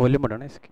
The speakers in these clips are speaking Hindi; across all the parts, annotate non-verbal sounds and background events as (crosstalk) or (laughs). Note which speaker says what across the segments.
Speaker 1: वॉल्यूम बढ़ाना इसकी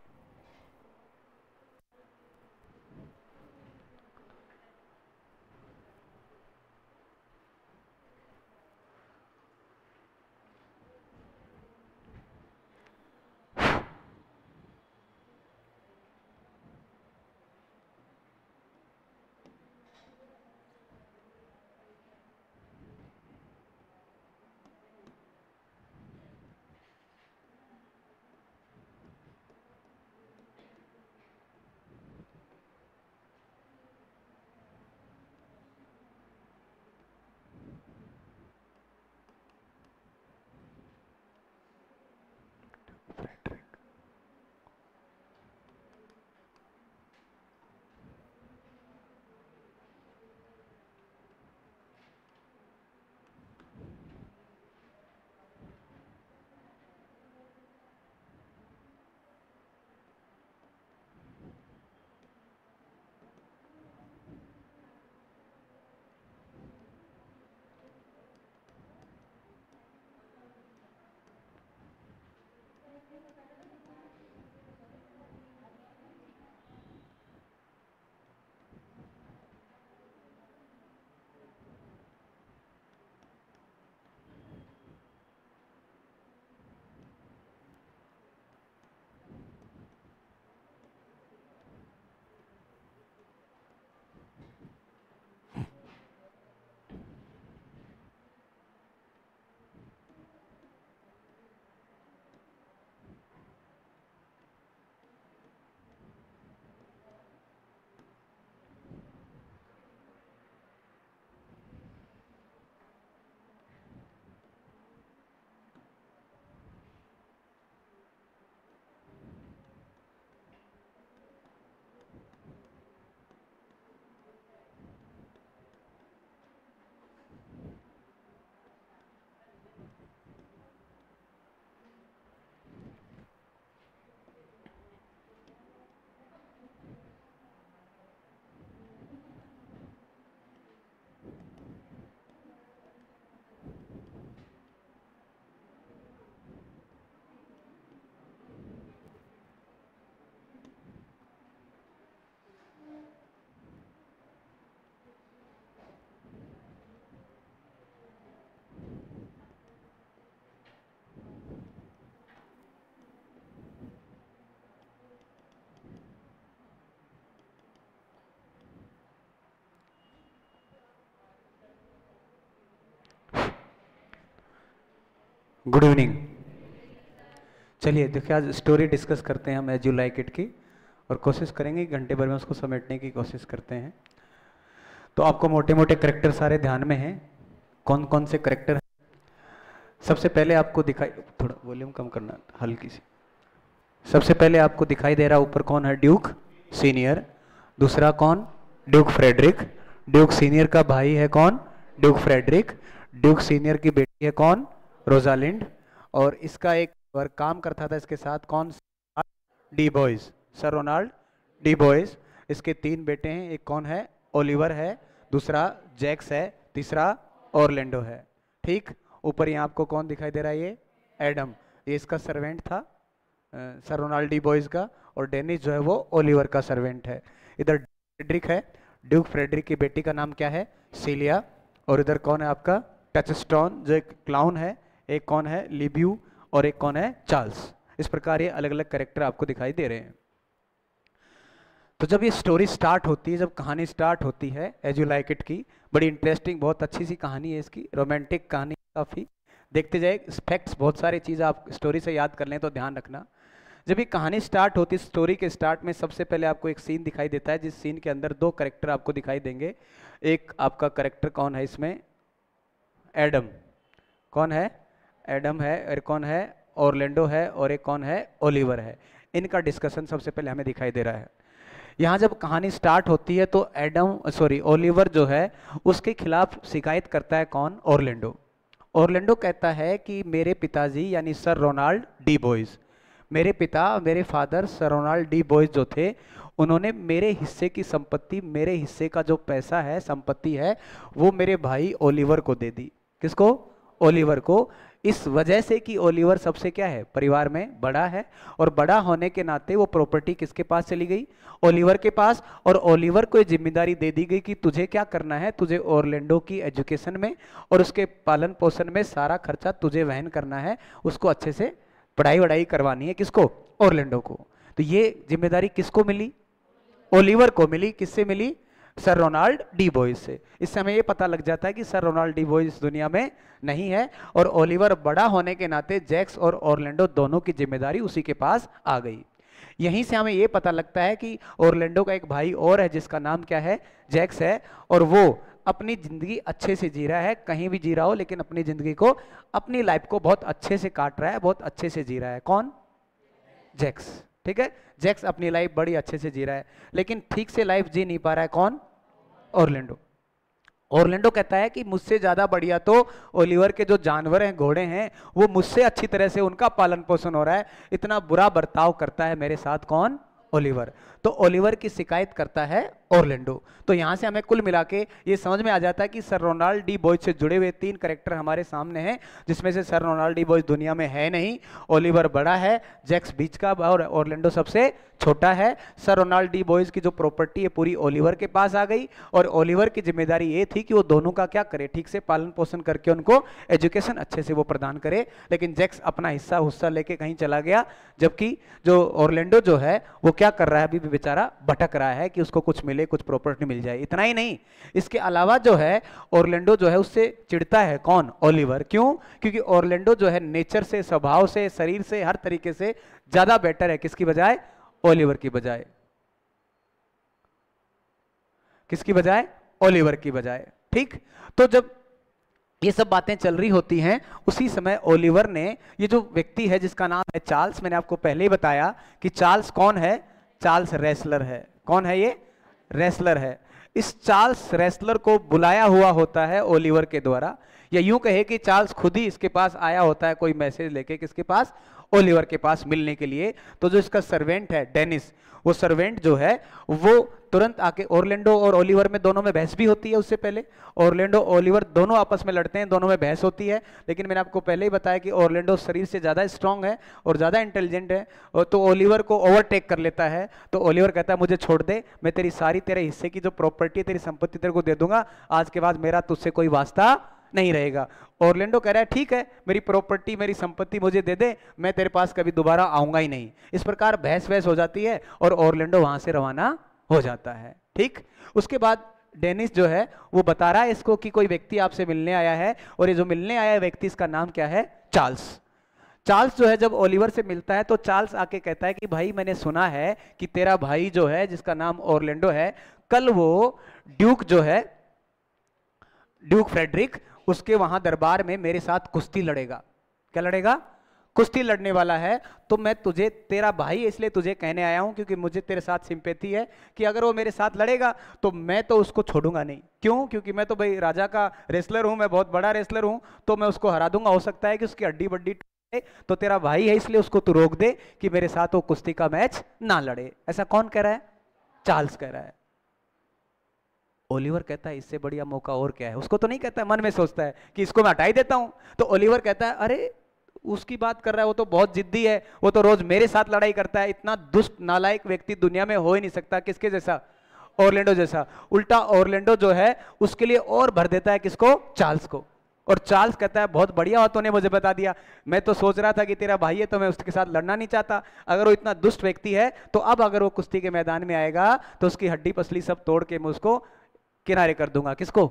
Speaker 1: गुड इवनिंग चलिए देखिए आज स्टोरी डिस्कस करते हैं हम एज यू लाइक इट की और कोशिश करेंगे घंटे भर में उसको समेटने की कोशिश करते हैं तो आपको मोटे मोटे करेक्टर सारे ध्यान में हैं कौन कौन से करेक्टर हैं सबसे पहले आपको दिखाई थोड़ा वॉल्यूम कम करना हल्की सी सबसे पहले आपको दिखाई दे रहा ऊपर कौन है ड्यूक सीनियर दूसरा कौन ड्यूक फ्रेडरिक ड्यूक सीनियर का भाई है कौन ड्यूक फ्रेडरिक ड्यूक सीनियर की बेटी है कौन रोजालिंड और इसका एक वर्क काम करता था इसके साथ कौन de Boys sir Rowland de Boys इसके तीन बेटे हैं एक कौन है ओलिवर है दूसरा जैक्स है तीसरा ऑरलैंडो है ठीक ऊपर यहाँ आपको कौन दिखाई दे रहा है ये एडम ये इसका सर्वेंट था सर रोनाल्ड डी बॉयज़ का और डेनिस जो है वो ओलिवर का सर्वेंट है इधर फ्रेडरिक है ड्यूक फ्रेडरिक की बेटी का नाम क्या है सीलिया और इधर कौन है आपका टचस्टोन जो एक क्लाउन है एक कौन है लिब्यू और एक कौन है चार्ल्स इस प्रकार ये अलग अलग करेक्टर आपको दिखाई दे रहे हैं तो जब ये स्टोरी स्टार्ट होती है जब कहानी स्टार्ट होती है एज यू लाइक इट की बड़ी इंटरेस्टिंग बहुत अच्छी सी कहानी है इसकी रोमांटिक कहानी काफ़ी देखते जाए फैक्ट्स बहुत सारी चीज़ आप स्टोरी से याद कर लें तो ध्यान रखना जब ये कहानी स्टार्ट होती है स्टोरी के स्टार्ट में सबसे पहले आपको एक सीन दिखाई देता है जिस सीन के अंदर दो करेक्टर आपको दिखाई देंगे एक आपका करेक्टर कौन है इसमें एडम कौन है एडम है और कौन है ऑर्लेंडो है और एक कौन है ओलिवर है इनका डिस्कशन सबसे पहले हमें दिखाई दे रहा है यहाँ जब कहानी स्टार्ट होती है तो एडम सॉरी ओलिवर जो है उसके खिलाफ शिकायत करता है कौन ऑर्लेंडो ऑर्लेंडो कहता है कि मेरे पिताजी यानी सर रोनाल्ड डी बॉयज़ मेरे पिता मेरे father sir Rowland de Boys जो थे उन्होंने मेरे हिस्से की संपत्ति मेरे हिस्से का जो पैसा है संपत्ति है वो मेरे भाई ओलिवर को दे दी किसको ओलिवर को इस वजह से कि ओलिवर सबसे क्या है परिवार में बड़ा है और बड़ा होने के नाते वो प्रॉपर्टी किसके पास चली गई ओलिवर के पास और ओलिवर को जिम्मेदारी दे दी गई कि तुझे क्या करना है तुझे ओरलैंडो की एजुकेशन में और उसके पालन पोषण में सारा खर्चा तुझे वहन करना है उसको अच्छे से पढ़ाई वढ़ाई करवानी है किसको ओरलैंडो को तो ये जिम्मेदारी किसको मिली ओलिवर को मिली किससे मिली सर रोनाल्ड डी बॉयज से इससे हमें ये पता लग जाता है कि सर रोनाल्ड डी बॉयज इस दुनिया में नहीं है और ओलिवर बड़ा होने के नाते जैक्स और ओरलैंडो दोनों की जिम्मेदारी उसी के पास आ गई यहीं से हमें ये पता लगता है कि ओरलैंडो का एक भाई और है जिसका नाम क्या है जैक्स है और वो अपनी ज़िंदगी अच्छे से जी रहा है कहीं भी जी रहा हो लेकिन अपनी ज़िंदगी को अपनी लाइफ को बहुत अच्छे से काट रहा है बहुत अच्छे से जी रहा है कौन जैक्स ठीक है जैक्स अपनी लाइफ बड़ी अच्छे से जी रहा है लेकिन ठीक से लाइफ जी नहीं पा रहा है कौन ऑर्लैंडो ऑर्लैंडो कहता है कि मुझसे ज़्यादा बढ़िया तो ओलिवर के जो जानवर हैं घोड़े हैं वो मुझसे अच्छी तरह से उनका पालन पोषण हो रहा है इतना बुरा बर्ताव करता है मेरे साथ कौन ओलिवर तो ओलिवर की शिकायत करता है ओरलैंडो तो यहाँ से हमें कुल मिला के ये समझ में आ जाता है कि सर रोनाल्ड डी बॉयज से जुड़े हुए तीन करेक्टर हमारे सामने हैं जिसमें से सर रोनाल्ड डी बॉयज दुनिया में है नहीं ओलिवर बड़ा है जैक्स बीच का और ओरलैंडो सबसे छोटा है सर रोनाल्ड डी बॉयज की जो प्रॉपर्टी है पूरी ओलिवर के पास आ गई और ओलिवर की जिम्मेदारी ये थी कि वो दोनों का क्या करे ठीक से पालन पोषण करके उनको एजुकेशन अच्छे से वो प्रदान करे लेकिन जैक्स अपना हिस्सा हुस्सा लेके कहीं चला गया जबकि जो ओरलैंडो जो है वो क्या कर रहा है अभी भी बेचारा भटक रहा है कि उसको कुछ मिले लिए कुछ प्रॉपर्टी मिल जाए इतना ही नहीं इसके अलावा जो है ओरलैंडो जो है उससे चिड़ता है कौन ओलिवर क्यों क्योंकि ओरलैंडो जो है नेचर से स्वभाव से शरीर से हर तरीके से ज्यादा बेटर है किसकी बजाय ओलिवर की बजाय किसकी बजाय ओलिवर की बजाय ठीक तो जब ये सब बातें चल रही होती हैं उसी समय ओलिवर ने ये जो व्यक्ति है जिसका नाम है चार्ल्स मैंने आपको पहले ही बताया कि चार्ल्स कौन है चार्ल्स रेसलर है कौन है ये रेसलर है इस चार्ल्स रेसलर को बुलाया हुआ होता है ओलिवर के द्वारा या यूं कहे कि चार्ल्स खुद ही इसके पास आया होता है कोई मैसेज लेके किसके पास ओलिवर के पास मिलने के लिए तो जो इसका सर्वेंट है डेनिस वो सर्वेंट जो है वो तुरंत आके ओरलैंडो और ओलिवर में दोनों में बहस भी होती है उससे पहले ओरलैंडो ओलिवर दोनों आपस में लड़ते हैं दोनों में बहस होती है लेकिन मैंने आपको पहले ही बताया कि ओरलैंडो शरीर से ज़्यादा स्ट्रांग है और ज़्यादा इंटेलिजेंट है और तो ओलिवर को ओवरटेक कर लेता है तो ओलिवर कहता है मुझे छोड़ दे मैं तेरी सारी तेरे हिस्से की जो प्रॉपर्टी है तेरी संपत्ति तेरे को दे दूंगा आज के बाद मेरा तुझसे कोई वास्ता नहीं रहेगा ओरलैंडो कह रहा है ठीक है मेरी प्रॉपर्टी मेरी संपत्ति मुझे दे दे मैं तेरे पास कभी दोबारा आऊंगा ही नहीं इस प्रकार बहस बहस हो जाती है और ओरलैंडो वहां से रवाना हो जाता है ठीक उसके बाद डेनिस जो है वो बता रहा है इसको कि कोई व्यक्ति आपसे मिलने आया है और ये जो मिलने आया व्यक्ति इसका नाम क्या है चार्ल्स चार्ल्स जो है जब ओलिवर से मिलता है तो चार्ल्स आके कहता है कि भाई मैंने सुना है कि तेरा भाई जो है जिसका नाम ओरलैंडो है कल वो ड्यूक जो है ड्यूक फ्रेडरिक उसके वहां दरबार में मेरे साथ कुश्ती लड़ेगा क्या लड़ेगा कुश्ती लड़ने वाला है तो मैं तुझे तेरा भाई इसलिए तुझे कहने आया हूं क्योंकि मुझे तेरे साथ सिंपेथी है कि अगर वो मेरे साथ लड़ेगा तो मैं तो उसको छोड़ूंगा नहीं क्यों क्योंकि मैं तो भाई राजा का रेसलर हूं मैं बहुत बड़ा रेसलर हूं तो मैं उसको हरा दूंगा हो सकता है कि उसकी अड्डी बड्डी तो तेरा भाई है इसलिए उसको तू रोक दे कि मेरे साथ वो कुश्ती का मैच ना लड़े ऐसा कौन कह रहा है चार्ल्स कह रहा है ओलिवर कहता है इससे बढ़िया मौका और क्या है उसको तो नहीं कहता मन में सोचता है कि इसको मैं हटाई देता हूं तो ओलिवर कहता है अरे उसकी बात कर रहा है वो तो बहुत जिद्दी है वो तो रोज मेरे साथ लड़ाई करता है इतना दुष्ट नालायक व्यक्ति दुनिया में हो ही नहीं सकता किसके जैसा ओरलैंडो जैसा उल्टा ओरलैंडो जो है उसके लिए और भर देता है किसको चार्ल्स को और चार्ल्स कहता है बहुत बढ़िया और तूने मुझे बता दिया मैं तो सोच रहा था कि तेरा भाई है तो मैं उसके साथ लड़ना नहीं चाहता अगर वो इतना दुष्ट व्यक्ति है तो अब अगर वो कुश्ती के मैदान में आएगा तो उसकी हड्डी पसली सब तोड़ के मैं उसको किनारे कर दूंगा किसको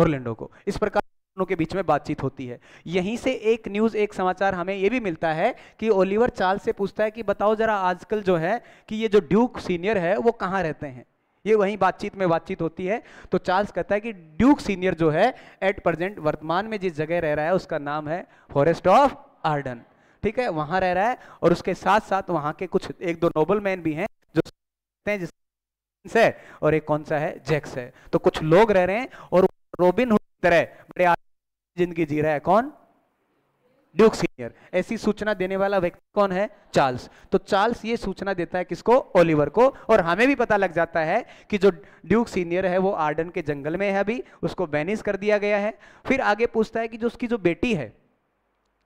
Speaker 1: ओरलैंडो को इस प्रकार के बीच में बातचीत होती है यहीं से एक न्यूज़ एक समाचार हमें यह भी मिलता है कि ओलिवर चाल से पूछता है कि बताओ जरा आजकल जो है कि ये जो ड्यूक सीनियर है वो कहां रहते हैं ये वहीं बातचीत में बातचीत होती है तो चार्ल्स कहता है कि ड्यूक सीनियर जो है एट प्रेजेंट वर्तमान में जिस जगह रह रहा है उसका नाम है फॉरेस्ट ऑफ आर्डन ठीक है वहां रह रहा है और उसके साथ साथ वहां के कुछ एक दो नोबल मैन भी हैं जो हैं जिस है और एक कौन सा है जैक्स है तो कुछ लोग रह रहे हैं और रोबिन तरह बड़े जिंदगी जी रहा है कौन ड्यूक सीनियर ऐसी सूचना देने वाला व्यक्ति कौन है चार्ल्स तो चार्ल्स ये सूचना देता है किसको ओलिवर को और हमें भी पता लग जाता है कि जो ड्यूक सीनियर है वो आर्डन के जंगल में है अभी उसको बैनिस कर दिया गया है फिर आगे पूछता है कि जो उसकी जो बेटी है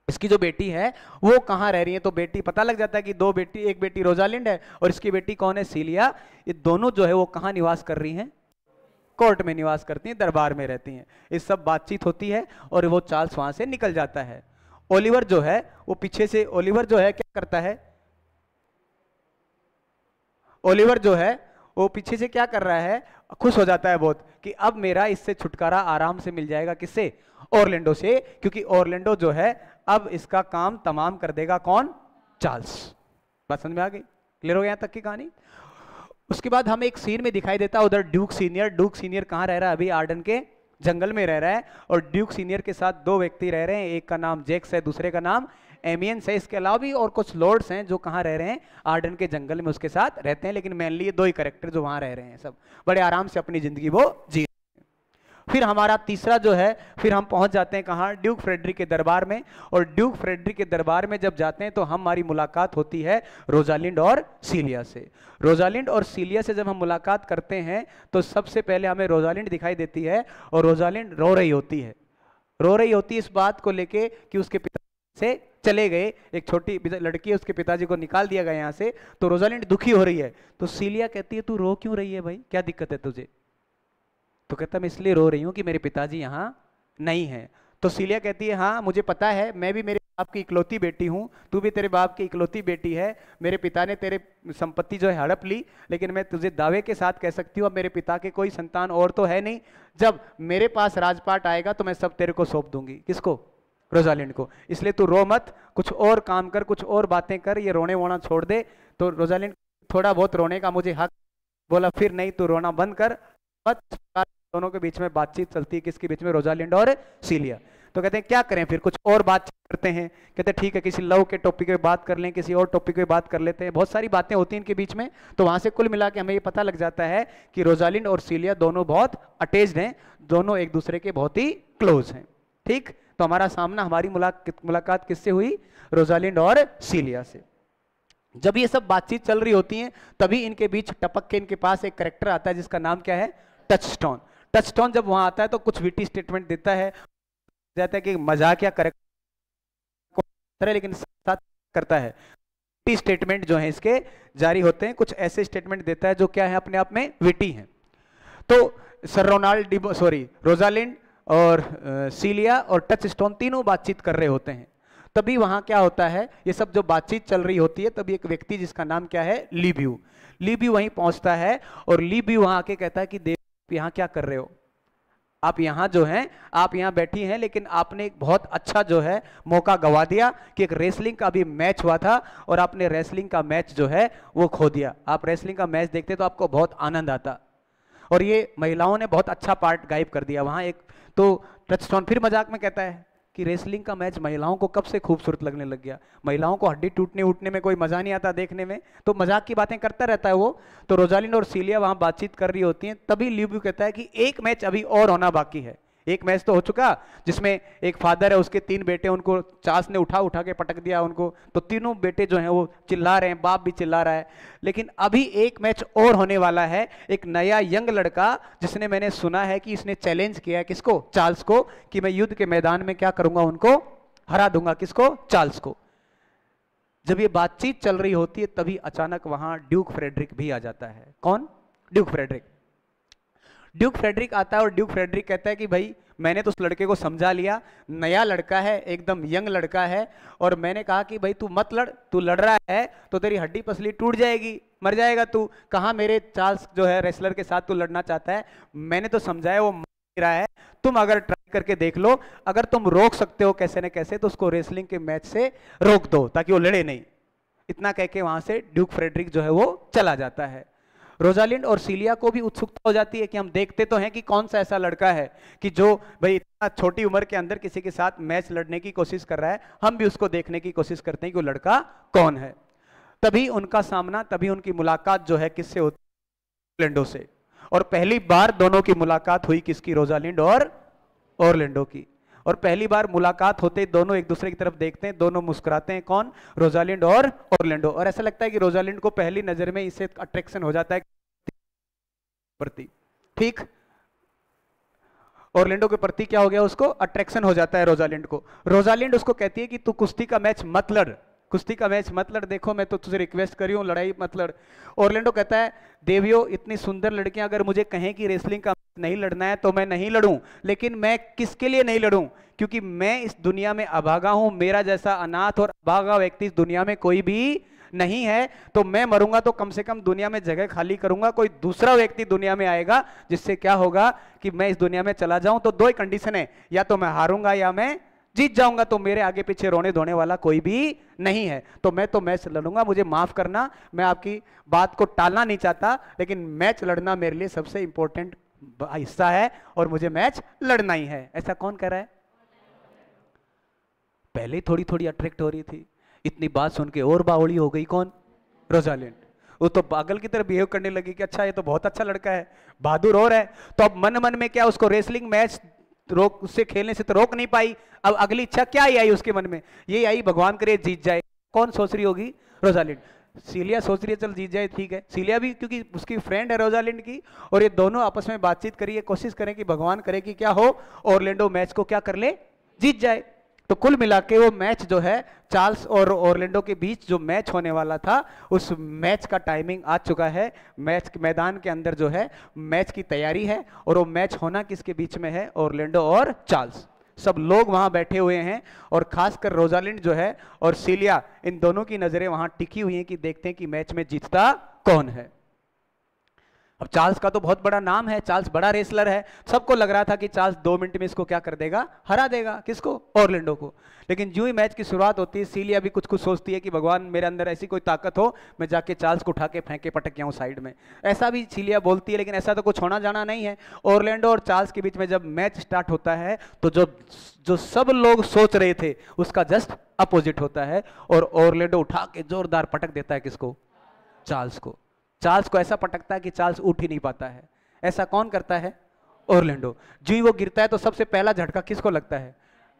Speaker 1: इसकी जो बेटी है वो कहाँ रह रही है तो बेटी पता लग जाता है कि दो बेटी एक बेटी रोजालिंड है और इसकी बेटी कौन है सीलिया ये दोनों जो है वो कहाँ निवास कर रही हैं कोर्ट में निवास करती हैं दरबार में रहती हैं इस सब बातचीत होती है और वो चार्ल्स वहाँ से निकल जाता है ओलिवर जो है वो पीछे से ओलिवर जो है क्या करता है ओलिवर जो है वो पीछे से क्या कर रहा है खुश हो जाता है बहुत कि अब मेरा इससे छुटकारा आराम से मिल जाएगा किससे ओरलैंडो से क्योंकि ओरलैंडो जो है अब इसका काम तमाम कर देगा कौन चार्ल्स बात समझ में आ गई क्लियर हो गया तक की कहानी उसके बाद हमें एक सीन में दिखाई देता है उधर ड्यूक सीनियर ड्यूक सीनियर कहां रह रहा है अभी आर्डन के जंगल में रह रहा है और ड्यूक सीनियर के साथ दो व्यक्ति रह रहे हैं एक का नाम जेक्स है दूसरे का नाम एमियंस है इसके अलावा भी और कुछ लॉर्ड्स हैं जो कहाँ रह रहे हैं आर्डन के जंगल में उसके साथ रहते हैं लेकिन मेनली ये दो ही करेक्टर जो वहाँ रह रहे हैं सब बड़े आराम से अपनी जिंदगी वो जी फिर हमारा तीसरा जो है फिर हम पहुंच जाते हैं कहाँ ड्यूक फ्रेडरिक के दरबार में और ड्यूक फ्रेडरिक के दरबार में जब जाते हैं तो हमारी मुलाकात होती है रोजालिंड और सीलिया से रोजालिंड और सीलिया से जब हम मुलाकात करते हैं तो सबसे पहले हमें रोजालिंड दिखाई देती है और रोजालिंड रो रही होती है रो रही होती है इस बात को लेके कि उसके पिता से चले गए एक छोटी लड़की है उसके पिताजी को निकाल दिया गया यहाँ से तो रोजालिंड दुखी हो रही है तो सीलिया कहती है तू रो क्यों रही है भाई क्या दिक्कत है तुझे तो कहता मैं इसलिए रो रही हूँ कि मेरे पिताजी यहाँ नहीं हैं तो सीलिया कहती है हाँ मुझे पता है मैं भी मेरे बाप की इकलौती बेटी हूँ तू भी तेरे बाप की इकलौती बेटी है मेरे पिता ने तेरे संपत्ति जो है हड़प ली लेकिन मैं तुझे दावे के साथ कह सकती हूँ अब मेरे पिता के कोई संतान और तो है नहीं जब मेरे पास राजपाट आएगा तो मैं सब तेरे को सौंप दूंगी किसको रोजालिंड को इसलिए तू रो मत कुछ और काम कर कुछ और बातें कर ये रोने वोना छोड़ दे तो रोजालिंड थोड़ा बहुत रोने का मुझे हक बोला फिर नहीं तू रोना बंद कर मत दोनों के बीच में बातचीत चलती है किसके बीच में रोजालिंड और सीलिया तो कहते हैं क्या करें फिर कुछ और बातचीत करते हैं कहते ठीक है किसी लव के टॉपिक पे बात कर लें किसी और टॉपिक पे बात कर लेते हैं बहुत सारी बातें होती हैं इनके बीच में तो वहां से कुल मिला के हमें ये पता लग जाता है कि रोजालिंड और सीलिया दोनों बहुत अटैच्ड हैं दोनों एक दूसरे के बहुत ही क्लोज हैं ठीक तो हमारा सामना हमारी मुलाकात किससे हुई रोजालिंड और सीलिया से जब ये सब बातचीत चल रही होती है तभी इनके बीच टपक के इनके पास एक करेक्टर आता है जिसका नाम क्या है टच स्टोन टचस्टोन जब वहां आता है तो कुछ विटी स्टेटमेंट देता है जाता है कि मजाक या करेक्टर लेकिन साथ करता है विटी स्टेटमेंट जो है इसके जारी होते हैं कुछ ऐसे स्टेटमेंट देता है जो क्या है अपने आप में विटी है तो सर रोनाल्ड सॉरी रोजालिंड और सीलिया और टच स्टोन तीनों बातचीत कर रहे होते हैं तभी वहां क्या होता है ये सब जो बातचीत चल रही होती है तभी एक व्यक्ति जिसका नाम क्या है लीब्यू लीब्यू वहीं पहुंचता है और लीब्यू वहां के कहता है कि यहां क्या कर रहे हो आप यहां जो हैं आप यहां बैठी हैं लेकिन आपने एक बहुत अच्छा जो है मौका गवा दिया कि एक रेसलिंग का भी मैच हुआ था और आपने रेसलिंग का मैच जो है वो खो दिया आप रेसलिंग का मैच देखते तो आपको बहुत आनंद आता और ये महिलाओं ने बहुत अच्छा पार्ट गायब कर दिया वहां एक तो टच फिर मजाक में कहता है कि रेसलिंग का मैच महिलाओं को कब से खूबसूरत लगने लग गया महिलाओं को हड्डी टूटने उठने में कोई मज़ा नहीं आता देखने में तो मजाक की बातें करता रहता है वो तो रोजालिन और सीलिया वहां बातचीत कर रही होती हैं तभी ल्यूब्यू कहता है कि एक मैच अभी और होना बाकी है एक मैच तो हो चुका जिसमें एक फादर है उसके तीन बेटे उनको चास ने उठा उठा के पटक दिया उनको तो तीनों बेटे जो हैं वो चिल्ला रहे हैं बाप भी चिल्ला रहा है लेकिन अभी एक मैच और होने वाला है एक नया यंग लड़का जिसने मैंने सुना है कि इसने चैलेंज किया है किसको चार्ल्स को कि मैं युद्ध के मैदान में क्या करूंगा उनको हरा दूंगा किसको चार्ल्स को जब ये बातचीत चल रही होती है तभी अचानक वहां ड्यूक फ्रेडरिक भी आ जाता है कौन ड्यूक फ्रेडरिक ड्यूक फ्रेडरिक आता है और ड्यूक फ्रेडरिक कहता है कि भाई मैंने तो उस लड़के को समझा लिया नया लड़का है एकदम यंग लड़का है और मैंने कहा कि भाई तू मत लड़ तू लड़ रहा है तो तेरी हड्डी पसली टूट जाएगी मर जाएगा तू कहाँ मेरे चार्ल्स जो है रेसलर के साथ तू लड़ना चाहता है मैंने तो समझाया वो रहा है तुम अगर ट्राई करके देख लो अगर तुम रोक सकते हो कैसे न कैसे तो उसको रेसलिंग के मैच से रोक दो ताकि वो लड़े नहीं इतना कह के वहां से ड्यूक फ्रेडरिक जो है वो चला जाता है रोजालिंड और सीलिया को भी उत्सुकता हो जाती है कि हम देखते तो हैं कि कौन सा ऐसा लड़का है कि जो भाई इतना छोटी उम्र के अंदर किसी के साथ मैच लड़ने की कोशिश कर रहा है हम भी उसको देखने की कोशिश करते हैं कि वो लड़का कौन है तभी उनका सामना तभी उनकी मुलाकात जो है किससे होती ऑरलैंडो से और पहली बार दोनों की मुलाकात हुई किसकी रोजालिंड और ऑरलैंडो की और पहली बार मुलाकात होते दोनों एक दूसरे की तरफ देखते हैं दोनों मुस्कुराते हैं कौन रोजालिंड और ओरलैंडो और ऐसा लगता है कि रोजालिंड को पहली नजर में इससे अट्रैक्शन हो जाता है प्रति ठीक ओरलैंडो के प्रति क्या हो गया उसको अट्रैक्शन हो जाता है रोजालिंड को रोजालिंड उसको कहती है कि तू कुश्ती का मैच मत लड़ कुश्ती का मैच मत लड़ देखो मैं तो तुझे रिक्वेस्ट करी हूँ लड़ाई मत लड़ ओरलैंडो कहता है देवियो इतनी सुंदर लड़कियां अगर मुझे कहें कि रेसलिंग का नहीं लड़ना है तो मैं नहीं लड़ूं लेकिन मैं किसके लिए नहीं लड़ूं क्योंकि मैं इस दुनिया में अभागा हूं मेरा जैसा अनाथ और अभागा व्यक्ति इस दुनिया में कोई भी नहीं है तो मैं मरूंगा तो कम से कम दुनिया में जगह खाली करूंगा कोई दूसरा व्यक्ति दुनिया में आएगा जिससे क्या होगा कि मैं इस दुनिया में चला जाऊं तो दो ही कंडीशन है या तो मैं हारूंगा या मैं जीत जाऊंगा तो मेरे आगे पीछे रोने धोने वाला कोई भी नहीं है तो मैं तो मैच लड़ूंगा मुझे माफ करना मैं आपकी बात को टालना नहीं चाहता लेकिन मैच लड़ना मेरे लिए सबसे इंपॉर्टेंट हिस्सा है और मुझे मैच लड़ना ही है ऐसा कौन कर रहा है पहले थोड़ी थोड़ी अट्रैक्ट हो रही थी इतनी बात सुन के और बावड़ी हो गई कौन रोजालिन वो तो पागल की तरह बिहेव करने लगी कि अच्छा ये तो बहुत अच्छा लड़का है बहादुर और है तो अब मन मन में क्या उसको रेसलिंग मैच रोक उससे खेलने से तो रोक नहीं पाई अब अगली इच्छा क्या ही आई उसके मन में ये आई भगवान करे जीत जाए कौन सोच रही होगी रोजालिंड सीलिया सोच रही है चल जीत जाए ठीक है सीलिया भी क्योंकि उसकी फ्रेंड है रोजालिंड की और ये दोनों आपस में बातचीत करिए कोशिश करें कि भगवान करे कि क्या हो और मैच को क्या कर ले जीत जाए तो कुल मिला के वो मैच जो है चार्ल्स और ओरलैंडो के बीच जो मैच होने वाला था उस मैच का टाइमिंग आ चुका है मैच मैदान के अंदर जो है मैच की तैयारी है और वो मैच होना किसके बीच में है ओरलैंडो और चार्ल्स सब लोग वहाँ बैठे हुए हैं और खासकर रोजालिंड जो है और सीलिया इन दोनों की नज़रें वहाँ टिकी हुई हैं कि देखते हैं कि मैच में जीतता कौन है अब चार्ल्स का तो बहुत बड़ा नाम है चार्ल्स बड़ा रेसलर है सबको लग रहा था कि चार्ल्स दो मिनट में इसको क्या कर देगा हरा देगा किसको ऑरलैंडो को लेकिन जो ही मैच की शुरुआत होती है सीलिया भी कुछ कुछ सोचती है कि भगवान मेरे अंदर ऐसी कोई ताकत हो मैं जाके चार्ल्स को उठा के फेंके पटक गया हूँ साइड में ऐसा भी सीलिया बोलती है लेकिन ऐसा तो कुछ होना जाना नहीं है ऑरलैंडो और चार्ल्स के बीच में जब मैच स्टार्ट होता है तो जो जो सब लोग सोच रहे थे उसका जस्ट अपोजिट होता है और ऑरलैंडो उठा के जोरदार पटक देता है किसको चार्ल्स को चार्ल्स को ऐसा पटकता है कि चार्ल्स उठ ही नहीं पाता है ऐसा कौन करता है ओरलैंडो जो ही वो गिरता है तो सबसे पहला झटका किसको लगता है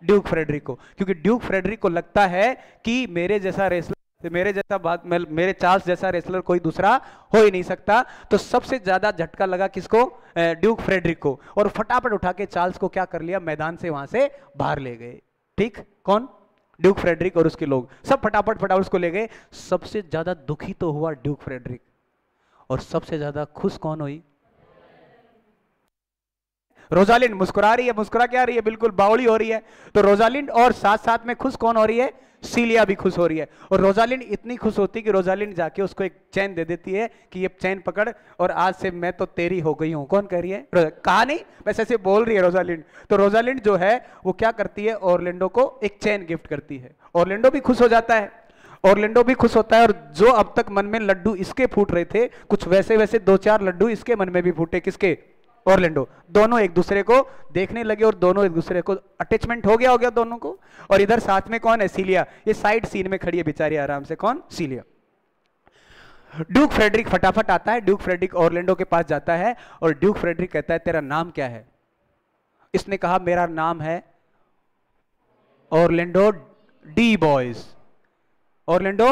Speaker 1: ड्यूक फ्रेडरिक को क्योंकि ड्यूक फ्रेडरिक को लगता है कि मेरे जैसा रेसलर मेरे जैसा बात मेरे चार्ल्स जैसा रेसलर कोई दूसरा हो ही नहीं सकता तो सबसे ज्यादा झटका लगा किसको ड्यूक फ्रेडरिक को और फटाफट उठा के चार्ल्स को क्या कर लिया मैदान से वहां से बाहर ले गए ठीक कौन ड्यूक फ्रेडरिक और उसके लोग सब फटाफट फटाफट उसको ले गए सबसे ज्यादा दुखी तो हुआ ड्यूक फ्रेडरिक और सबसे ज्यादा खुश कौन हुई रोजालिन मुस्कुरा रही है मुस्कुरा क्या रही है बिल्कुल बावली हो रही है तो रोजालिन और साथ साथ में खुश कौन हो रही है सीलिया भी खुश हो रही है और रोजालिन इतनी खुश होती कि रोजालिन जाके उसको एक चैन दे देती है कि ये चैन पकड़ और आज से मैं तो तेरी हो गई हूं कौन कह रही है कहा नहीं बस ऐसे बोल रही है रोजालिन तो रोजालिन जो है वो क्या करती है ओरलैंडो को एक चैन गिफ्ट करती है ओरलैंडो भी खुश हो जाता है ऑर्लेंडो भी खुश होता है और जो अब तक मन में लड्डू इसके फूट रहे थे कुछ वैसे वैसे दो चार लड्डू इसके मन में भी फूटे किसके ऑर्लेंडो दोनों एक दूसरे को देखने लगे और दोनों एक दूसरे को अटैचमेंट हो गया हो गया दोनों को और इधर साथ में कौन है सीलिया ये साइड सीन में खड़ी है बेचारी आराम से कौन सीलिया ड्यूक फ्रेडरिक फटाफट आता है ड्यूक फ्रेडरिक ऑर्लेंडो के पास जाता है और ड्यूक फ्रेडरिक कहता है तेरा नाम क्या है इसने कहा मेरा नाम है ऑर्लेंडो डी बॉयज ऑर्लेंडो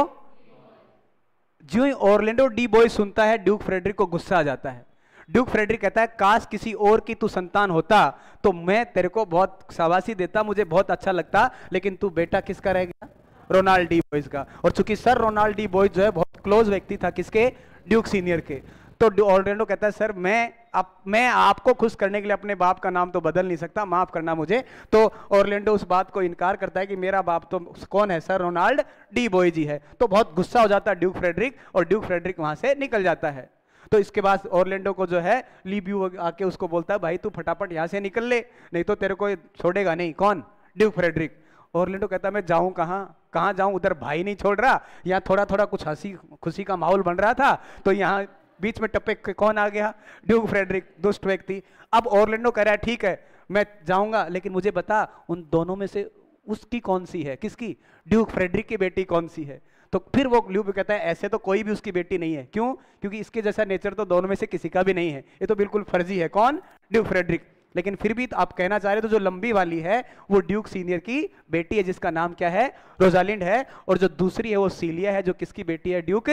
Speaker 1: जो ही ऑर्लेंडो डी बॉय सुनता है ड्यूक फ्रेडरिक को गुस्सा आ जाता है ड्यूक फ्रेडरिक कहता है काश किसी और की तू संतान होता तो मैं तेरे को बहुत शाबाशी देता मुझे बहुत अच्छा लगता लेकिन तू बेटा किसका रह गया रोनाल्ड डी बॉयज का और चूंकि सर रोनाल्ड डी बॉयज जो है बहुत क्लोज व्यक्ति था किसके ड्यूक सीनियर के तो ऑलरेंडो कहता है सर मैं आप मैं आपको खुश करने के लिए अपने बाप का नाम तो बदल नहीं सकता माफ करना मुझे तो ओरलैंडो उस बात को इनकार करता है कि मेरा बाप तो कौन है सर रोनाल्ड डी बॉय जी है तो बहुत गुस्सा हो जाता है ड्यूक फ्रेडरिक और ड्यूक फ्रेडरिक वहां से निकल जाता है तो इसके बाद ऑर्लेंडो को जो है लीब्यू आके उसको बोलता है भाई तू फटाफट यहाँ से निकल ले नहीं तो तेरे को छोड़ेगा नहीं कौन ड्यूक फ्रेडरिक ऑर्लेंडो कहता मैं जाऊं कहां कहां जाऊं उधर भाई नहीं छोड़ रहा यहाँ थोड़ा थोड़ा कुछ हंसी खुशी का माहौल बन रहा था तो यहाँ बीच में टपक कौन आ गया ड्यूक फ्रेडरिक दुष्ट व्यक्ति अब ऑर्लेंडो कह रहा है ठीक है मैं जाऊंगा लेकिन मुझे बता उन दोनों में से उसकी कौन सी है किसकी ड्यूक फ्रेडरिक की बेटी कौन सी है तो फिर वो ल्यूब कहता है ऐसे तो कोई भी उसकी बेटी नहीं है क्यों क्योंकि इसके जैसा नेचर तो दोनों में से किसी का भी नहीं है ये तो बिल्कुल फर्जी है कौन ड्यूक फ्रेडरिक लेकिन फिर भी तो आप कहना चाह रहे तो जो लंबी वाली है वो ड्यूक सीनियर की बेटी है जिसका नाम क्या है रोजालिंड है और जो दूसरी है वो सीलिया है जो किसकी बेटी है ड्यूक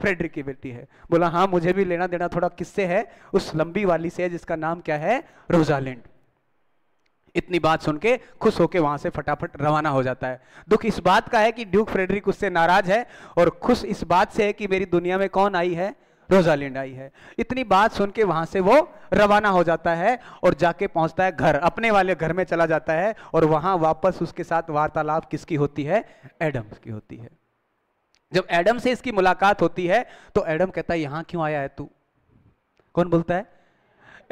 Speaker 1: फ्रेडरिक की बेटी है बोला हाँ मुझे भी लेना देना थोड़ा किससे है उस लंबी वाली से है जिसका नाम क्या है रोजालैंड इतनी बात सुन के खुश होकर वहां से फटाफट रवाना हो जाता है दुख इस बात का है कि ड्यूक फ्रेडरिक उससे नाराज है और खुश इस बात से है कि मेरी दुनिया में कौन आई है रोजालैंड आई है इतनी बात सुन के वहां से वो रवाना हो जाता है और जाके पहुंचता है घर अपने वाले घर में चला जाता है और वहां वापस उसके साथ वार्तालाप किसकी होती है एडम्स की होती है जब एडम से इसकी मुलाकात होती है तो एडम कहता है यहां क्यों आया है तू कौन बोलता है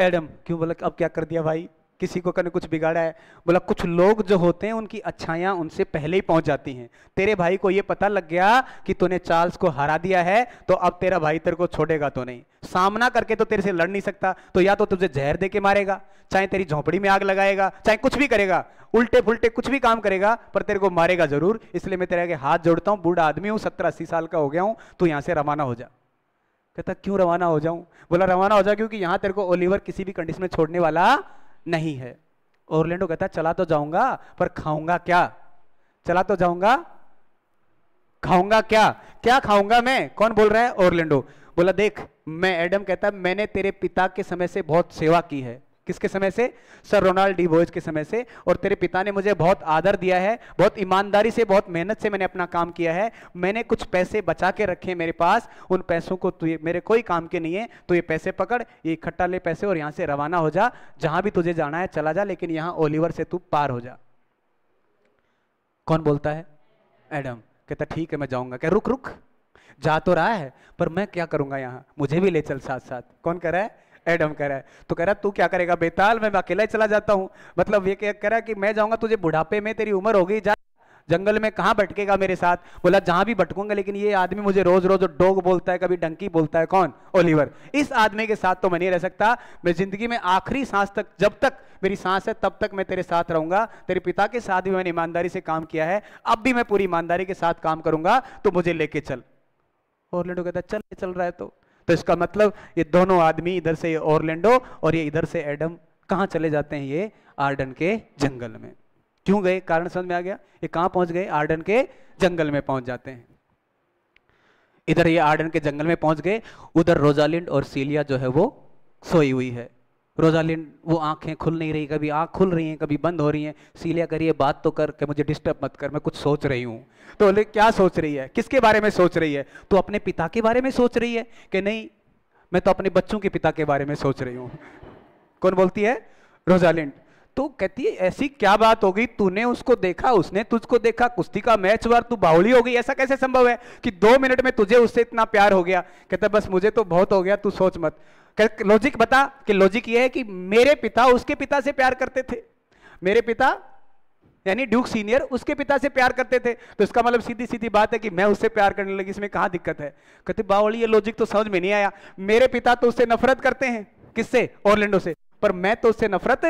Speaker 1: एडम क्यों बोला अब क्या कर दिया भाई किसी को कहीं कुछ बिगाड़ा है बोला कुछ लोग जो होते हैं उनकी अच्छाइयाँ उनसे पहले ही पहुंच जाती हैं तेरे भाई को ये पता लग गया कि तूने चार्ल्स को हरा दिया है तो अब तेरा भाई तेरे को छोड़ेगा तो नहीं सामना करके तो तेरे से लड़ नहीं सकता तो या तो तुझे जहर दे के मारेगा चाहे तेरी झोंपड़ी में आग लगाएगा चाहे कुछ भी करेगा उल्टे फुलटे कुछ भी काम करेगा पर तेरे को मारेगा जरूर इसलिए मैं तेरे आगे हाथ जोड़ता हूँ बूढ़ा आदमी हूँ सत्तर अस्सी साल का हो गया हूँ तू यहाँ से रवाना हो जा कहता क्यों रवाना हो जाऊं बोला रवाना हो जा क्योंकि यहाँ तेरे को ओलिवर किसी भी कंडीशन में छोड़ने वाला नहीं है ओरलैंडो कहता है चला तो जाऊंगा पर खाऊंगा क्या चला तो जाऊंगा खाऊंगा क्या क्या खाऊंगा मैं कौन बोल रहा है ओरलैंडो बोला देख मैं एडम कहता मैंने तेरे पिता के समय से बहुत सेवा की है किसके समय से सर रोनाल्ड डी बोइज के समय से और तेरे पिता ने मुझे बहुत आदर दिया है बहुत ईमानदारी से बहुत मेहनत से मैंने अपना काम किया है मैंने कुछ पैसे बचा के रखे मेरे पास उन पैसों को तु मेरे कोई काम के नहीं है तो ये पैसे पकड़ ये इकट्ठा ले पैसे और यहाँ से रवाना हो जा जहाँ भी तुझे जाना है चला जा लेकिन यहाँ ओलिवर से तू पार हो जा कौन बोलता है एडम कहता ठीक है मैं जाऊँगा क्या रुक रुक जा तो रहा है पर मैं क्या करूँगा यहाँ मुझे भी ले चल साथ साथ कौन कह रहा है एडम कह रहा है तो कह रहा तू क्या करेगा बेताल मैं अकेला ही चला जाता हूँ मतलब ये कह रहा है कि मैं जाऊँगा तुझे बुढ़ापे में तेरी उम्र होगी जा जंगल में कहाँ भटकेगा मेरे साथ बोला जहां भी भटकूंगा लेकिन ये आदमी मुझे रोज रोज डोग बोलता है कभी डंकी बोलता है कौन ओलिवर इस आदमी के साथ तो मैं नहीं रह सकता मैं जिंदगी में आखिरी सांस तक जब तक मेरी सांस है तब तक मैं तेरे साथ रहूंगा तेरे पिता के साथ भी मैंने ईमानदारी से काम किया है अब भी मैं पूरी ईमानदारी के साथ काम करूंगा तो मुझे लेके चल और लड्डू कहता चल चल रहा है तो तो इसका मतलब ये दोनों आदमी इधर से ऑरलैंडो और ये इधर से एडम कहाँ चले जाते हैं ये आर्डन के जंगल में क्यों गए कारण समझ में आ गया ये कहाँ पहुंच गए आर्डन के जंगल में पहुंच जाते हैं इधर ये आर्डन के जंगल में पहुंच गए उधर रोजालिंड और सीलिया जो है वो सोई हुई है रोजालिन वो आंखें खुल नहीं रही कभी आंख खुल रही हैं कभी बंद हो रही हैं सीलिया करिए बात तो कर के मुझे डिस्टर्ब मत कर मैं कुछ सोच रही हूँ तो बोले क्या सोच रही है किसके बारे में सोच रही है तो अपने पिता के बारे में सोच रही है कि नहीं मैं तो अपने बच्चों के पिता के बारे में सोच रही हूँ (laughs) कौन बोलती है रोजालिन तो कहती है ऐसी क्या बात हो गई तूने उसको देखा उसने तुझको देखा कुश्ती का मैच हुआ तू बाहुली हो गई ऐसा कैसे संभव है कि दो मिनट में तुझे उससे इतना प्यार हो गया कहता बस मुझे तो बहुत हो गया तू सोच मत लॉजिक बता कि लॉजिक यह है कि मेरे पिता उसके पिता से प्यार करते थे मेरे पिता यानी ड्यूक सीनियर उसके पिता से प्यार करते थे तो इसका मतलब सीधी सीधी बात है कि मैं उससे प्यार करने लगी इसमें कहा दिक्कत है कहते बावली ये लॉजिक तो समझ में नहीं आया मेरे पिता तो उससे नफरत करते हैं किससे ओरलैंडो से पर मैं तो उससे नफरत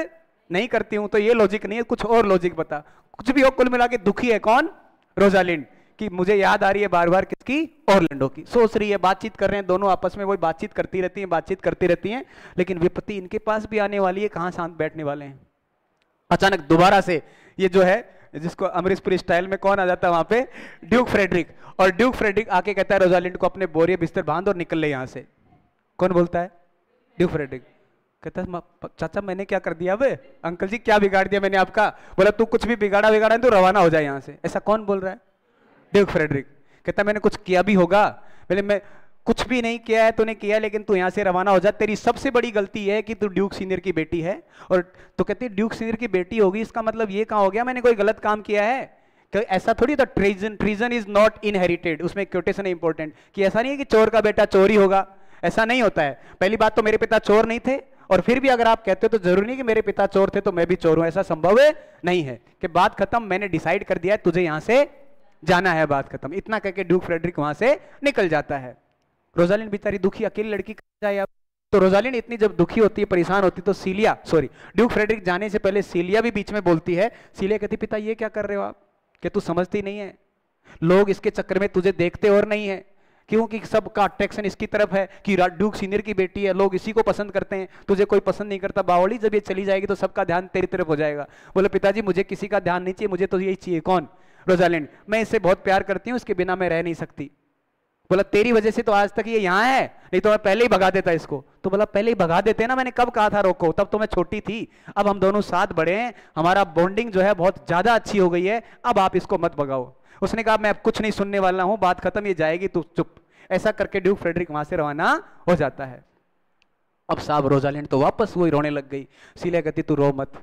Speaker 1: नहीं करती हूं तो ये लॉजिक नहीं है कुछ और लॉजिक बता कुछ भी हो कुल मिला के दुखी है कौन रोजालिंड कि मुझे याद आ रही है बार बार किसकी ओरलैंडो की सोच रही है बातचीत कर रहे हैं दोनों आपस में वही बातचीत करती रहती हैं बातचीत करती रहती हैं लेकिन विपत्ति इनके पास भी आने वाली है कहाँ शांत बैठने वाले हैं अचानक दोबारा से ये जो है जिसको अमरीशपुरी स्टाइल में कौन आ जाता है वहां पे ड्यूक फ्रेडरिक और ड्यूक फ्रेडरिक आके कहता है रोजालिंड को अपने बोरिया बिस्तर बांध और निकल ले यहाँ से कौन बोलता है ड्यूक फ्रेडरिक कहता है चाचा मैंने क्या कर दिया वे अंकल जी क्या बिगाड़ दिया मैंने आपका बोला तू कुछ भी बिगाड़ा बिगाड़ा तो रवाना हो जाए यहाँ से ऐसा कौन बोल रहा है ड्यूक फ्रेडरिक कहता मैंने कुछ किया भी होगा बोले मैं कुछ भी नहीं किया है तूने किया लेकिन तू यहाँ से रवाना हो जा तेरी सबसे बड़ी गलती है कि तू ड्यूक सीनियर की बेटी है और तो कहती ड्यूक सीनियर की बेटी होगी इसका मतलब ये कहाँ हो गया मैंने कोई गलत काम किया है तो ऐसा थोड़ी था treason treason is not inherited उसमें क्योटेशन है इंपॉर्टेंट कि ऐसा नहीं है कि चोर का बेटा चोर होगा ऐसा नहीं होता है पहली बात तो मेरे पिता चोर नहीं थे और फिर भी अगर आप कहते हो तो जरूरी नहीं कि मेरे पिता चोर थे तो मैं भी चोर हूं ऐसा संभव नहीं है कि बात खत्म मैंने डिसाइड कर दिया है तुझे यहां से जाना है बात खत्म इतना कहकर ड्यूक फ्रेडरिक वहां से निकल जाता है रोजालिन बिचारी दुखी अकेली लड़की जाए अब तो रोजालिन इतनी जब दुखी होती है परेशान होती है तो सीलिया सॉरी ड्यूक फ्रेडरिक जाने से पहले सीलिया भी बीच में बोलती है सीलिया कहती पिता ये क्या कर रहे हो आप कि तू समझती नहीं है लोग इसके चक्कर में तुझे देखते और नहीं है क्योंकि सबका अट्रैक्शन इसकी तरफ है कि ड्यूक सीनियर की बेटी है लोग इसी को पसंद करते हैं तुझे कोई पसंद नहीं करता बावली जब ये चली जाएगी तो सबका ध्यान तेरी तरफ हो जाएगा बोले पिताजी मुझे किसी का ध्यान नहीं चाहिए मुझे तो यही चाहिए कौन रोजालैंड मैं इससे बहुत प्यार करती हूँ इसके बिना मैं रह नहीं सकती बोला तेरी वजह से तो आज तक ये यहाँ है नहीं तो मैं पहले ही भगा देता इसको तो बोला पहले ही भगा देते ना मैंने कब कहा था रोको तब तो मैं छोटी थी अब हम दोनों साथ बड़े हैं हमारा बॉन्डिंग जो है बहुत ज्यादा अच्छी हो गई है अब आप इसको मत भगाओ उसने कहा मैं अब कुछ नहीं सुनने वाला हूं बात खत्म ये जाएगी तू चुप ऐसा करके ड्यूक फ्रेडरिक वहां से रवाना हो जाता है अब साहब रोजालैंड तो वापस वही रोने लग गई सीलिया कहती तू रो मत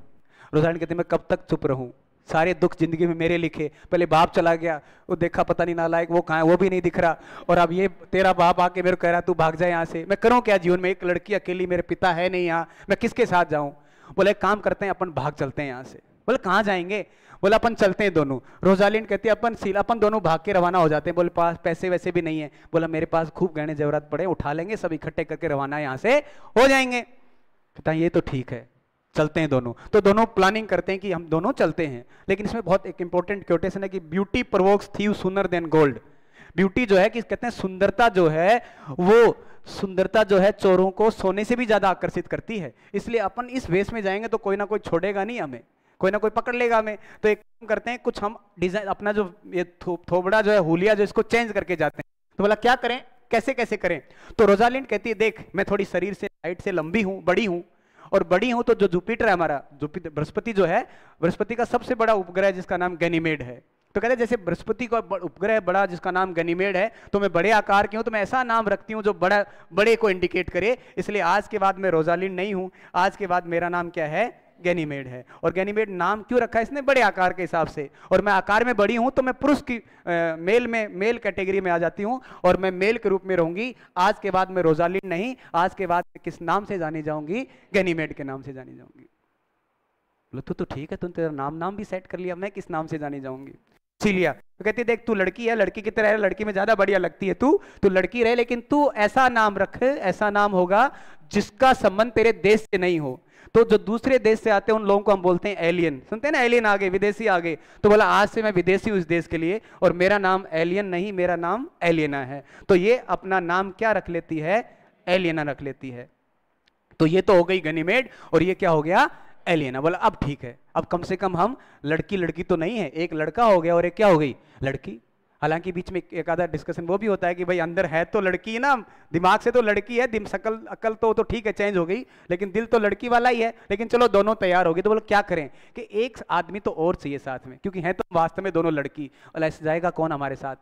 Speaker 1: रोजालैंड कहती मैं कब तक चुप रहूं सारे दुख जिंदगी में मेरे लिखे पहले बाप चला गया वो देखा पता नहीं नालायक वो कहाँ है वो भी नहीं दिख रहा और अब ये तेरा बाप आके मेरे को कह रहा तू भाग जाए यहाँ से मैं करूँ क्या जीवन में एक लड़की अकेली मेरे पिता है नहीं यहाँ मैं किसके साथ जाऊँ बोले काम करते हैं अपन भाग चलते हैं यहाँ से बोले कहाँ जाएंगे बोला अपन चलते हैं दोनों रोजालिन कहती है अपन सील अपन दोनों भाग के रवाना हो जाते हैं बोले पास पैसे वैसे भी नहीं है बोला मेरे पास खूब गहने जवरात पड़े उठा लेंगे सब इकट्ठे करके रवाना यहाँ से हो जाएंगे पिता ये तो ठीक है चलते हैं दोनों तो दोनों प्लानिंग करते हैं कि हम दोनों चलते हैं लेकिन इसमें बहुत एक इंपॉर्टेंट क्योटेशन है कि ब्यूटी प्रवोक्स थी सुनर देन गोल्ड ब्यूटी जो है कि कहते हैं सुंदरता जो है वो सुंदरता जो है चोरों को सोने से भी ज्यादा आकर्षित करती है इसलिए अपन इस वेश में जाएंगे तो कोई ना कोई छोड़ेगा नहीं हमें कोई ना कोई पकड़ लेगा हमें तो एक काम करते हैं कुछ हम डिजाइन अपना जो ये थो, थोबड़ा जो है होलिया जो इसको चेंज करके जाते हैं तो बोला क्या करें कैसे कैसे करें तो रोजालिंड कहती है देख मैं थोड़ी शरीर से हाइट से लंबी हूँ बड़ी हूँ और बड़ी हूं तो जो जुपिटर है हमारा जुपिटर बृहस्पति जो है बृहस्पति का सबसे बड़ा उपग्रह जिसका नाम गनीमेड है तो कहते हैं जैसे बृहस्पति का उपग्रह बड़ा जिसका नाम गनीमेड है तो मैं बड़े आकार की हूं तो मैं ऐसा नाम रखती हूँ जो बड़ा बड़े को इंडिकेट करे इसलिए आज के बाद मैं रोजालिन नहीं हूँ आज के बाद मेरा नाम क्या है गैनीमेड है और गैनीमेड नाम क्यों रखा है इसने बड़े आकार के हिसाब से और मैं आकार में बड़ी हूं तो मैं पुरुष की आ, मेल में मेल कैटेगरी में आ जाती हूं और मैं मेल के रूप में रहूंगी आज के बाद मैं रोजालिन नहीं आज के बाद किस नाम से जानी जाऊंगी गैनीमेड के नाम से जानी जाऊंगी बोलो तू तो ठीक है तुम तेरा नाम नाम भी सेट कर लिया मैं किस नाम से जानी जाऊंगी सीलिया तो कहती देख तू लड़की है लड़की की तरह है लड़की में ज्यादा बढ़िया लगती है तू तू लड़की रहे लेकिन तू ऐसा नाम रख ऐसा नाम होगा जिसका संबंध तेरे देश से नहीं हो तो जो दूसरे देश से आते हैं उन लोगों को हम बोलते हैं एलियन सुनते हैं ना एलियन आगे विदेशी आगे तो बोला आज से मैं विदेशी उस देश के लिए और मेरा नाम एलियन नहीं मेरा नाम एलियना है तो ये अपना नाम क्या रख लेती है एलियना रख लेती है तो ये तो हो गई गनीमेड और ये क्या हो गया एलियना बोला अब ठीक है अब कम से कम हम लड़की लड़की तो नहीं है एक लड़का हो गया और एक क्या हो गई लड़की हालांकि बीच में एक आधा डिस्कशन वो भी होता है कि भाई अंदर है तो लड़की ना दिमाग से तो लड़की है दिम सकल अकल तो तो ठीक है चेंज हो गई लेकिन दिल तो लड़की वाला ही है लेकिन चलो दोनों तैयार हो गए तो बोलो क्या करें कि एक आदमी तो और चाहिए साथ में क्योंकि है तो वास्तव में दोनों लड़की और ऐसे जाएगा कौन हमारे साथ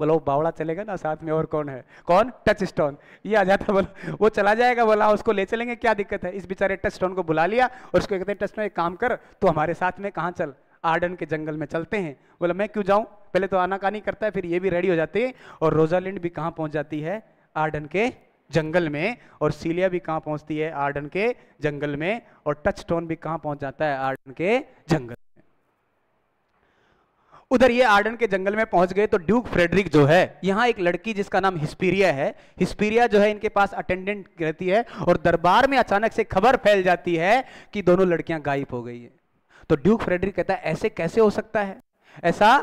Speaker 1: बोला वो बावड़ा चलेगा ना साथ में और कौन है कौन टच स्टोन ये आ जाता बोला वो चला जाएगा बोला उसको ले चलेंगे क्या दिक्कत है इस बेचारे टच स्टोन को बुला लिया और उसको कहते हैं टच स्टोन एक काम कर तो हमारे साथ में कहाँ चल आर्डन के जंगल में चलते हैं बोला मैं क्यों जाऊं पहले तो आनाकानी करता है फिर ये भी रेडी हो जाती है और रोजालिंड भी कहाँ पहुंच जाती है आर्डन के जंगल में और सीलिया भी कहाँ पहुंचती है आर्डन के जंगल में और टच स्टोन भी कहाँ पहुंच जाता है आर्डन के जंगल में उधर ये आर्डन के जंगल में पहुंच गए तो ड्यूक फ्रेडरिक जो है यहाँ एक लड़की जिसका नाम हिस्पीरिया है हिस्पीरिया जो है इनके पास अटेंडेंट रहती है और दरबार में अचानक से खबर फैल जाती है कि दोनों लड़कियां गायब हो गई है तो ड्यूक फ्रेडरिक कहता है ऐसे कैसे हो सकता है ऐसा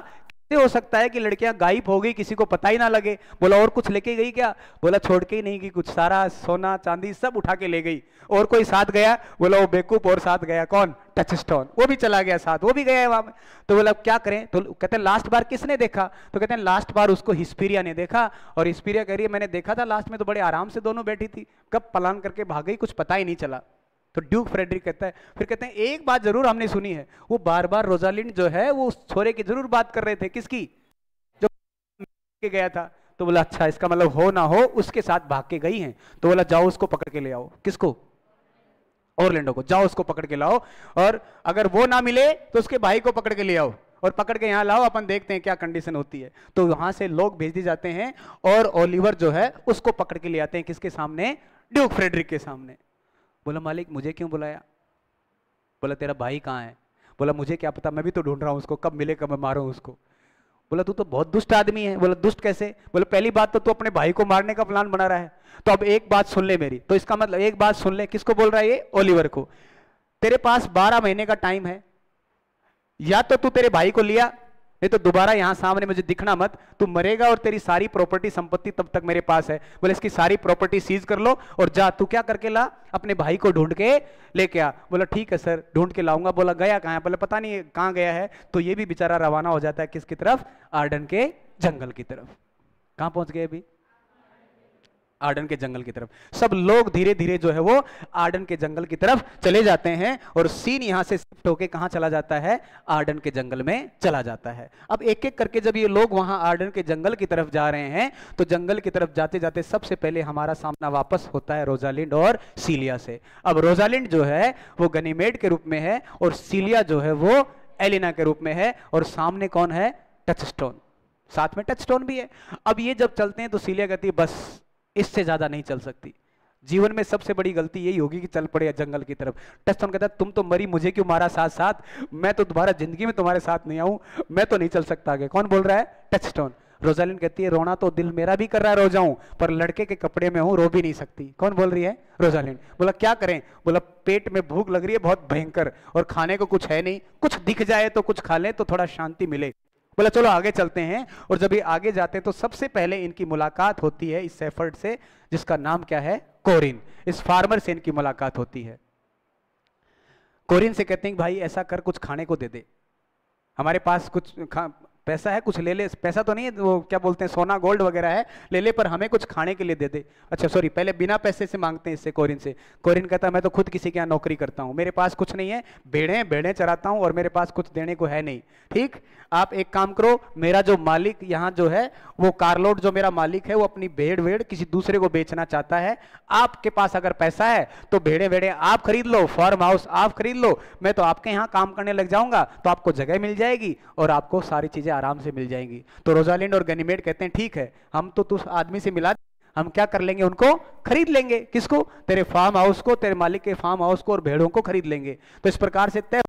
Speaker 1: कैसे हो सकता है कि लड़कियां गायब हो गई किसी को पता ही ना लगे बोला और कुछ लेके गई क्या बोला छोड़ के ही नहीं गई कुछ सारा सोना चांदी सब उठा के ले गई और कोई साथ गया बोला वो बेकूफ और साथ गया कौन टच स्टोन वो भी चला गया साथ वो भी गया है वहां में तो बोला क्या करें तो कहते हैं लास्ट बार किसने देखा तो कहते हैं लास्ट बार उसको हिस्पीरिया ने देखा और हिस्पीरिया कह रही है मैंने देखा था लास्ट में तो बड़े आराम से दोनों बैठी थी कब पलान करके भाग गई कुछ पता ही नहीं चला तो ड्यूक फ्रेडरिक कहता है फिर कहते हैं एक बात जरूर हमने सुनी है वो बार बार रोजालिंड जो है वो उस छोरे की जरूर बात कर रहे थे किसकी जो के गया था तो बोला अच्छा इसका मतलब हो ना हो उसके साथ भाग के गई हैं तो बोला जाओ उसको पकड़ के ले आओ किसको ओरलैंडो को जाओ उसको पकड़ के लाओ और अगर वो ना मिले तो उसके भाई को पकड़ के ले आओ और पकड़ के यहाँ लाओ अपन देखते हैं क्या कंडीशन होती है तो वहां से लोग भेज दिए जाते हैं और ओलिवर जो है उसको पकड़ के ले आते हैं किसके सामने ड्यूक फ्रेडरिक के सामने बोला मालिक मुझे क्यों बुलाया बोला तेरा भाई कहाँ है बोला मुझे क्या पता मैं भी तो ढूंढ रहा हूँ उसको कब मिले कब मैं मारूँ उसको बोला तू तो बहुत दुष्ट आदमी है बोला दुष्ट कैसे बोले पहली बात तो तू अपने भाई को मारने का प्लान बना रहा है तो अब एक बात सुन ले मेरी तो इसका मतलब एक बात सुन ले किसको बोल रहा है ये ओलिवर को तेरे पास बारह महीने का टाइम है या तो तू तेरे भाई को लिया नहीं तो दोबारा यहां सामने मुझे दिखना मत तू मरेगा और तेरी सारी प्रॉपर्टी संपत्ति तब तक मेरे पास है बोले इसकी सारी प्रॉपर्टी सीज कर लो और जा तू क्या करके ला अपने भाई को ढूंढ के लेके आ बोला ठीक है सर ढूंढ के लाऊंगा बोला गया कहा बोले पता नहीं कहाँ गया है तो ये भी बेचारा रवाना हो जाता है किसकी तरफ आर्डन के जंगल की तरफ कहां पहुंच गए अभी आर्डन के जंगल की तरफ सब लोग धीरे धीरे जो है वो आर्डन के जंगल की तरफ चले जाते हैं और सीन यहां से शिफ्ट होके कहा चला जाता है आर्डन के जंगल में चला जाता है अब एक एक करके जब ये लोग वहां आर्डन के जंगल की तरफ जा रहे हैं तो जंगल की तरफ जाते जाते सबसे पहले हमारा सामना वापस होता है रोजालिंड और सीलिया से अब रोजालिंड जो है वो गनीमेड के रूप में है और सीलिया जो है वो एलिना के रूप में है और सामने कौन है टच साथ में टच भी है अब ये जब चलते हैं तो सीलिया कहती है बस इससे ज़्यादा नहीं चल सकती जीवन में सबसे बड़ी गलती यही होगी कि चल पड़े जंगल की तरफ टेस्टोन कहता तुम तो मरी मुझे क्यों मारा साथ साथ मैं तो दोबारा जिंदगी में तुम्हारे साथ नहीं आऊं मैं तो नहीं चल सकता आगे कौन बोल रहा है टचस्टोन रोजालिन कहती है रोना तो दिल मेरा भी कर रहा है रो जाऊं पर लड़के के कपड़े में हूं रो भी नहीं सकती कौन बोल रही है रोजालिन बोला क्या करें बोला पेट में भूख लग रही है बहुत भयंकर और खाने को कुछ है नहीं कुछ दिख जाए तो कुछ खा लें तो थोड़ा शांति मिले बोला चलो आगे चलते हैं और जब ये आगे जाते हैं तो सबसे पहले इनकी मुलाकात होती है इस सेफर्ड से जिसका नाम क्या है कोरिन इस फार्मर से इनकी मुलाकात होती है कोरिन से कहते हैं भाई ऐसा कर कुछ खाने को दे दे हमारे पास कुछ खा पैसा है कुछ ले ले पैसा तो नहीं है वो क्या बोलते हैं सोना गोल्ड वगैरह है ले ले पर हमें कुछ खाने के लिए दे दे अच्छा सॉरी पहले बिना पैसे से मांगते हैं इससे कोरिन से कोरिन कहता है मैं तो खुद किसी के यहाँ नौकरी करता हूँ मेरे पास कुछ नहीं है भेड़े भेड़े चराता हूँ और मेरे पास कुछ देने को है नहीं ठीक आप एक काम करो मेरा जो मालिक यहाँ जो है वो कारलोड जो मेरा मालिक है वो अपनी भेड़ वेड़ किसी दूसरे को बेचना चाहता है आपके पास अगर पैसा है तो भेड़े वेड़े आप खरीद लो फार्म हाउस आप खरीद लो मैं तो आपके यहाँ काम करने लग जाऊंगा तो आपको जगह मिल जाएगी और आपको सारी चीजें चीज़ें आराम से मिल जाएंगी तो रोजालिंड और गनीमेड कहते हैं ठीक है हम तो उस आदमी से मिला हम क्या कर लेंगे उनको खरीद लेंगे किसको तेरे फार्म हाउस को तेरे मालिक के फार्म हाउस को और भेड़ों को खरीद लेंगे तो इस प्रकार से तय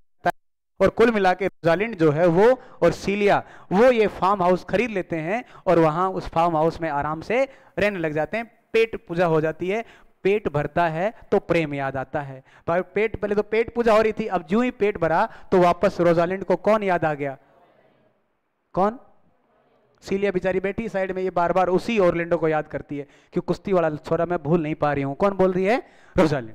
Speaker 1: और कुल मिला के रोजालिंड जो है वो और सीलिया वो ये फार्म हाउस खरीद लेते हैं और वहाँ उस फार्म हाउस में आराम से रहने लग जाते हैं पेट पूजा हो जाती है पेट भरता है तो प्रेम याद आता है पर तो पेट पहले तो पेट पूजा हो रही थी अब जो ही पेट भरा तो वापस रोजालिंड को कौन याद आ गया कौन सीलिया बिचारी बैठी साइड में ये बार बार उसी ओरलैंडो को याद करती है कि कुश्ती वाला छोरा मैं भूल नहीं पा रही हूँ कौन बोल रही है रोजालिन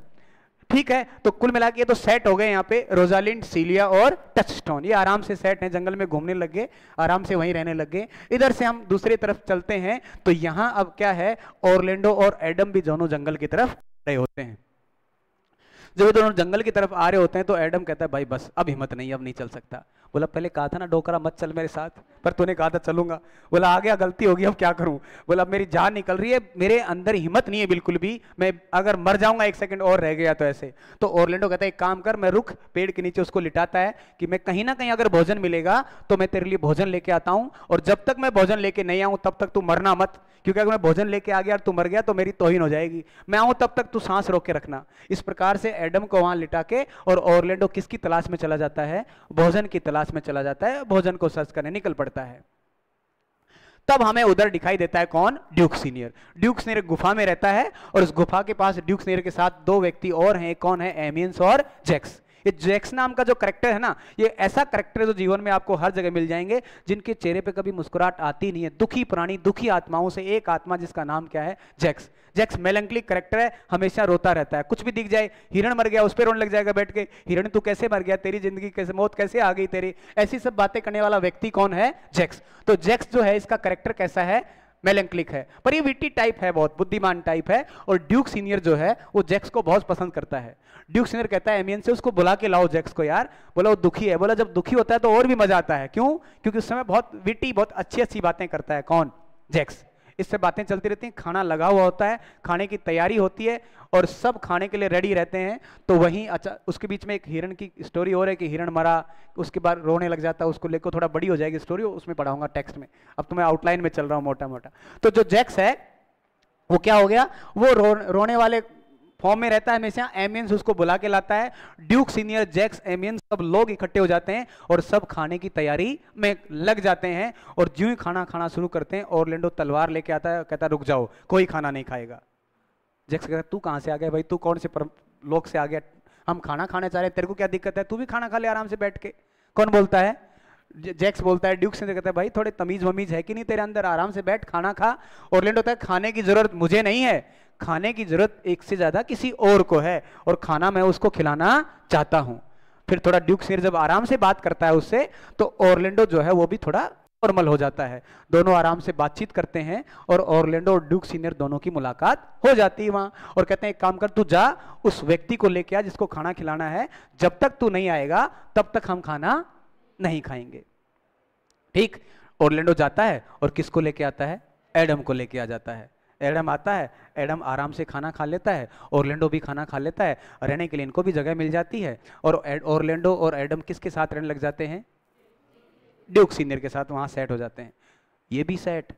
Speaker 1: ठीक है तो कुल मिला के ये तो सेट हो गए यहाँ पे रोजालिन सीलिया और टच स्टोन ये आराम से सेट है जंगल में घूमने लग गए आराम से वहीं रहने लग गए इधर से हम दूसरी तरफ चलते हैं तो यहाँ अब क्या है ओरलैंडो और एडम भी दोनों जंगल की तरफ रहे होते हैं जब दोनों जंगल की तरफ आ रहे होते हैं तो एडम कहता है भाई बस अब हिम्मत नहीं अब नहीं चल सकता बोला पहले कहा था ना डोकरा मत चल मेरे साथ पर तूने कहा था चलूंगा बोला आ गया गलती होगी अब क्या करूं बोला अब मेरी जान निकल रही है मेरे अंदर हिम्मत नहीं है बिल्कुल भी मैं अगर मर जाऊंगा एक सेकंड और रह गया तो ऐसे तो ओरलैंडो कहता है एक काम कर मैं रुख पेड़ के नीचे उसको लिटाता है कि मैं कहीं ना कहीं अगर भोजन मिलेगा तो मैं तेरे लिए भोजन लेके आता हूं और जब तक मैं भोजन लेके नहीं आऊं तब तक तू मरना मत क्योंकि अगर मैं भोजन लेके आ गया तू मर गया तो मेरी तोहिन हो जाएगी मैं आऊं तब तक तू सांस रोक के रखना इस प्रकार से एडम को वहां लिटा के और ओरलैंडो किसकी तलाश में चला जाता है भोजन की तलाश तलाश में चला जाता है भोजन को सर्च करने निकल पड़ता है तब हमें उधर दिखाई देता है कौन ड्यूक सीनियर ड्यूक सीनियर गुफा में रहता है और उस गुफा के पास ड्यूक सीनियर के साथ दो व्यक्ति और हैं कौन है एमियंस और जैक्स ये जैक्स नाम का जो करेक्टर है ना ये ऐसा करेक्टर है जो जीवन में आपको हर जगह मिल जाएंगे जिनके चेहरे पे कभी मुस्कुराहट आती नहीं है दुखी प्राणी दुखी आत्माओं से एक आत्मा जिसका नाम क्या है जैक्स जैक्स मेलंकली करेक्टर है हमेशा रोता रहता है कुछ भी दिख जाए हिरण मर गया उस पर रोने लग जाएगा बैठ के हिरण तू कैसे मर गया तेरी जिंदगी कैसे मौत कैसे आ गई तेरी ऐसी सब बातें करने वाला व्यक्ति कौन है जैक्स तो जैक्स जो है इसका करेक्टर कैसा है मेलंक्लिक है पर ये विटी टाइप है बहुत बुद्धिमान टाइप है और ड्यूक सीनियर जो है वो जैक्स को बहुत पसंद करता है ड्यूक सीनियर कहता है एमियन से उसको बुला के लाओ जैक्स को यार बोला वो दुखी है बोला जब दुखी होता है तो और भी मजा आता है क्यों क्योंकि उस समय बहुत विट्टी बहुत अच्छी अच्छी बातें करता है कौन जैक्स इससे बातें चलती रहती हैं खाना लगा हुआ होता है खाने की तैयारी होती है और सब खाने के लिए रेडी रहते हैं तो वहीं अच्छा उसके बीच में एक हिरण की स्टोरी हो रही है कि हिरण मरा उसके बाद रोने लग जाता है उसको लेकर थोड़ा बड़ी हो जाएगी स्टोरी उसमें पढ़ाऊंगा टेक्स्ट में अब तो मैं आउटलाइन में चल रहा हूँ मोटा मोटा तो जो जैक्स है वो क्या हो गया वो रो, रोने वाले फॉर्म में रहता है हमेशा एमियंस उसको बुला के लाता है ड्यूक सीनियर जैक्स एमियंस सब लोग इकट्ठे हो जाते हैं और सब खाने की तैयारी में लग जाते हैं और ज्यों ही खाना खाना शुरू करते हैं और लेंडो तलवार लेके आता है कहता है रुक जाओ कोई खाना नहीं खाएगा जैक्स कहता तू कहाँ से आ गया भाई तू कौन से लोग से आ गया हम खाना खाने चाह रहे हैं तेरे को क्या दिक्कत है तू भी खाना खा ले आराम से बैठ के कौन बोलता है जैक्स बोलता है ड्यूक से कहता है भाई थोड़े तमीज वमीज है कि नहीं तेरे अंदर आराम से बैठ खाना खा और लेंडो होता है खाने की जरूरत मुझे नहीं है खाने की जरूरत एक से ज्यादा किसी और को है और खाना मैं उसको खिलाना चाहता हूं फिर थोड़ा ड्यूक सीनियर जब आराम से बात करता है उससे तो ओरलैंडो जो है वो भी थोड़ा नॉर्मल हो जाता है दोनों आराम से बातचीत करते हैं और ओरलैंडो और ड्यूक सीनियर दोनों की मुलाकात हो जाती है वहां और कहते हैं एक काम कर तू जा उस व्यक्ति को लेके आ जिसको खाना खिलाना है जब तक तू नहीं आएगा तब तक हम खाना नहीं खाएंगे ठीक ओरलैंडो जाता है और किसको लेके आता है एडम को लेके आ जाता है एडम आता है एडम आराम से खाना खा लेता है ओरलैंडो भी खाना खा लेता है रहने के लिए इनको भी जगह मिल जाती है और ओरलैंडो और एडम किसके साथ रहने लग जाते हैं ड्यूक सीनियर के साथ वहाँ सेट हो जाते हैं ये भी सेट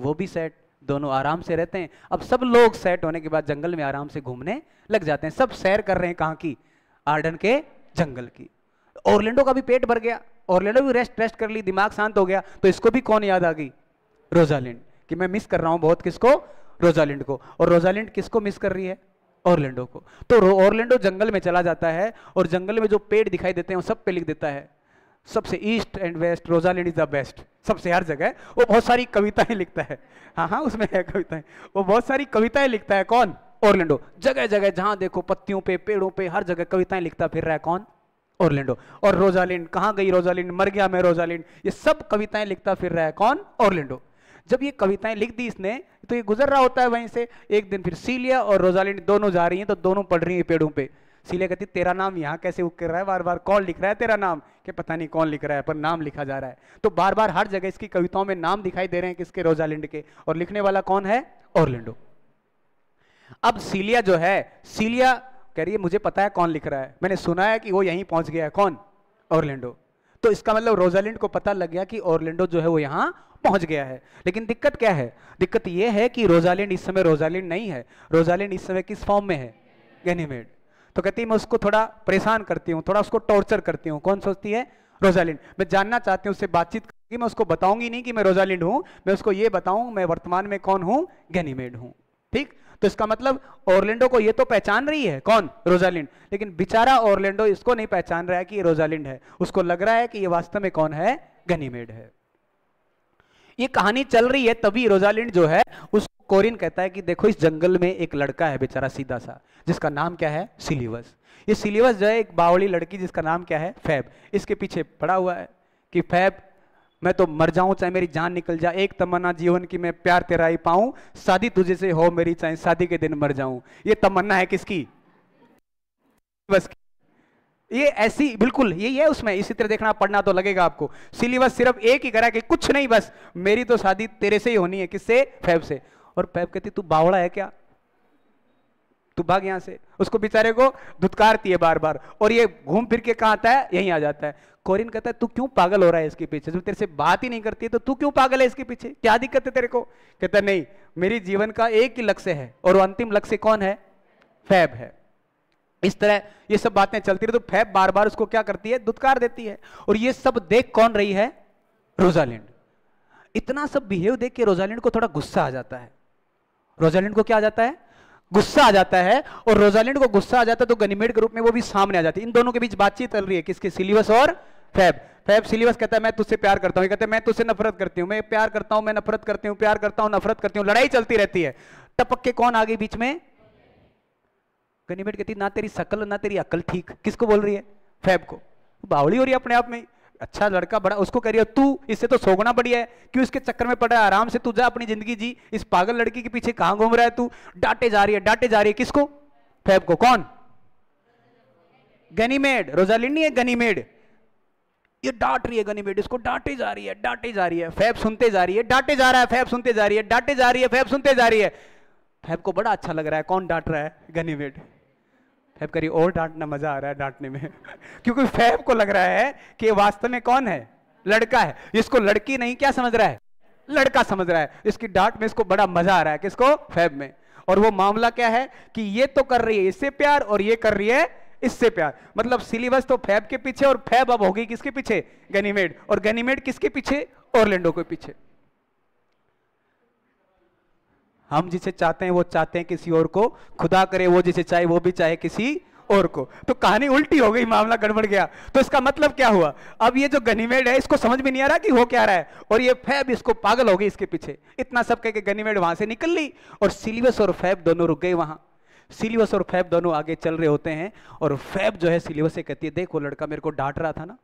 Speaker 1: वो भी सेट दोनों आराम से रहते हैं अब सब लोग सेट होने के बाद जंगल में आराम से घूमने लग जाते हैं सब सैर कर रहे हैं कहाँ की आर्डन के जंगल की ओरलैंडो का भी पेट भर गया ओरलैंडो भी रेस्ट रेस्ट कर ली दिमाग शांत हो गया तो इसको भी कौन याद आ गई रोजालिन कि मैं मिस कर रहा हूं बहुत किसको रोजालिंड को और रोजालिंड किसको मिस कर रही है ऑरलैंडो को तो ऑरलैंडो जंगल में चला जाता है और जंगल में जो पेड़ दिखाई देते हैं वो सब पे लिख देता है सबसे east and west Rosalind is the best सबसे हर जगह वो बहुत सारी कविताएं लिखता है हाँ हाँ उसमें है कविताएं वो बहुत सारी कविताएं लिखता है कौन ऑरलैंडो जगह जगह जहां देखो पत्तियों पे पेड़ों पे हर जगह कविताएं लिखता फिर रहा है कौन ऑरलैंडो और रोजालिंड कहां गई रोजालिंड मर गया मैं रोजालिंड ये सब कविताएं लिखता फिर रहा है कौन ऑरलैंडो जब ये कविताएं लिख दी इसने तो ये गुजर रहा होता है वहीं से एक दिन फिर सीलिया और रोजालिन दोनों जा रही हैं तो दोनों पढ़ रही हैं पेड़ों पे सीलिया कहती तेरा नाम यहाँ कैसे उग रहा है बार बार कौन लिख रहा है तेरा नाम कि पता नहीं कौन लिख रहा है पर नाम लिखा जा रहा है तो बार बार हर जगह इसकी कविताओं में नाम दिखाई दे रहे हैं किसके रोजालिंड के और लिखने वाला कौन है और अब सीलिया जो है सीलिया कह रही है मुझे पता है कौन लिख रहा है मैंने सुना है कि वो यहीं पहुंच गया है कौन ऑर्लैंडो तो इसका मतलब रोजालिंड को पता लग गया कि ऑर्लैंडो जो है वो यहां पहुंच गया है लेकिन दिक्कत क्या है दिक्कत यह है कि रोजालैंड इस समय रोजालैंड नहीं है रोजालैंड इस समय किस फॉर्म में है गैनीमेड तो कहती है मैं उसको थोड़ा परेशान करती हूँ थोड़ा उसको टॉर्चर करती हूँ कौन सोचती है रोजालैंड मैं जानना चाहती हूँ उससे बातचीत करूंगी मैं उसको बताऊंगी नहीं कि मैं रोजालैंड हूँ मैं उसको ये बताऊँ मैं वर्तमान में कौन हूँ गैनीमेड हूँ ठीक तो इसका मतलब ओरलैंडो को ये तो पहचान रही है कौन रोजालिंड लेकिन बेचारा ओरलैंडो इसको नहीं पहचान रहा है कि ये रोजालिंड है उसको लग रहा है कि ये वास्तव में कौन है गनीमेड है ये कहानी चल रही है तभी रोजालिंड जो है उस कोरिन कहता है कि देखो इस जंगल में एक लड़का है बेचारा सीधा सा जिसका नाम क्या है सिलीवस ये सिलीवस जो है एक बावली लड़की जिसका नाम क्या है फैब इसके पीछे पड़ा हुआ है कि फैब मैं तो मर जाऊं चाहे मेरी जान निकल जाए एक तमन्ना जीवन की मैं प्यार तेरा ही पाऊं शादी तुझे से हो मेरी चाहे शादी के दिन मर जाऊं ये तमन्ना है किसकी बस ये ऐसी बिल्कुल यही है उसमें इसी तरह देखना पढ़ना तो लगेगा आपको सिलेबस सिर्फ एक ही करा कि कुछ नहीं बस मेरी तो शादी तेरे से ही होनी है किससे फैब से और फैब कहती तू बावड़ा है क्या तू भाग यहां से उसको बेचारे को धुतकारती है बार बार और ये घूम फिर के कहा आता है यहीं आ जाता है कोरिन कहता है तू क्यों पागल हो रहा है इसके पीछे जब तेरे से बात ही नहीं करती है तो तू क्यों पागल है इसके पीछे क्या दिक्कत है तेरे को कहता नहीं मेरी जीवन का एक ही लक्ष्य है और वो अंतिम लक्ष्य कौन है फैब है इस तरह ये सब बातें चलती रही तो फैब बार बार उसको क्या करती है दुत्कार देती है और ये सब देख कौन रही है रोजालिंड इतना सब बिहेव देख के रोजालिंड को थोड़ा गुस्सा आ जाता है रोजालिंड को क्या आ जाता है गुस्सा आ जाता है और रोजालिंड को गुस्सा आ जाता है तो गनीमेड के रूप में वो भी सामने आ जाती है इन दोनों के बीच बातचीत चल रही है किसके सिलेबस और फैब फैब सिलेबस कहता है मैं तुझसे प्यार करता हूँ कहते हैं मैं तुझसे नफरत करती हूँ मैं प्यार करता हूं मैं नफरत करती हूँ प्यार करता हूं नफरत करती हूँ लड़ाई चलती रहती है टपक के कौन आ गई बीच में गनीमेट कहती ना तेरी शकल ना तेरी अकल ठीक किसको बोल रही है फैब को बावली हो रही है अपने आप में अच्छा लड़का बड़ा उसको कह रही है तू इससे तो सोगना बढ़िया है क्यों इसके चक्कर में पड़ा है आराम से तू जा अपनी जिंदगी जी इस पागल लड़की के पीछे कहां घूम रहा है तू डांटे जा रही है डांटे जा रही है किसको फैब को कौन गनीमेड रोजालिन है गनीमेड ये डांट रही है गनीमेड इसको डांटे जा रही है डांटे जा रही है फैब सुनते जा रही है डांटे जा रहा है फैब सुनते जा रही है डांटे जा रही है फैब सुनते जा रही है फैब को बड़ा अच्छा लग रहा है कौन डांट रहा है गनीमेड फैब करिए और डांटना मजा आ रहा है डांटने में (laughs) क्योंकि फैब को लग रहा है कि वास्तव में कौन है लड़का है इसको लड़की नहीं क्या समझ रहा है लड़का समझ रहा है इसकी डांट में इसको बड़ा मजा आ रहा है किसको फैब में और वो मामला क्या है कि ये तो कर रही है इससे प्यार और ये कर रही है इससे प्यार मतलब सिलेबस तो फैब के पीछे और फैब अब होगी किसके पीछे गनीमेड और गनीमेड किसके पीछे और के पीछे हम जिसे चाहते हैं वो चाहते हैं किसी और को खुदा करे वो जिसे चाहे वो भी चाहे किसी और को तो कहानी उल्टी हो गई मामला गड़बड़ गया तो इसका मतलब क्या हुआ अब ये जो गनीमेड है इसको समझ में नहीं आ रहा कि हो क्या रहा है और ये फैब इसको पागल हो गई इसके पीछे इतना सब कह के गनीमेड वहां से निकल ली और सिलेबस और फैब दोनों रुक गए वहां सिलेबस और फैब दोनों आगे चल रहे होते हैं और फैब जो है सिलेबस से कहती है देखो लड़का मेरे को डांट रहा था ना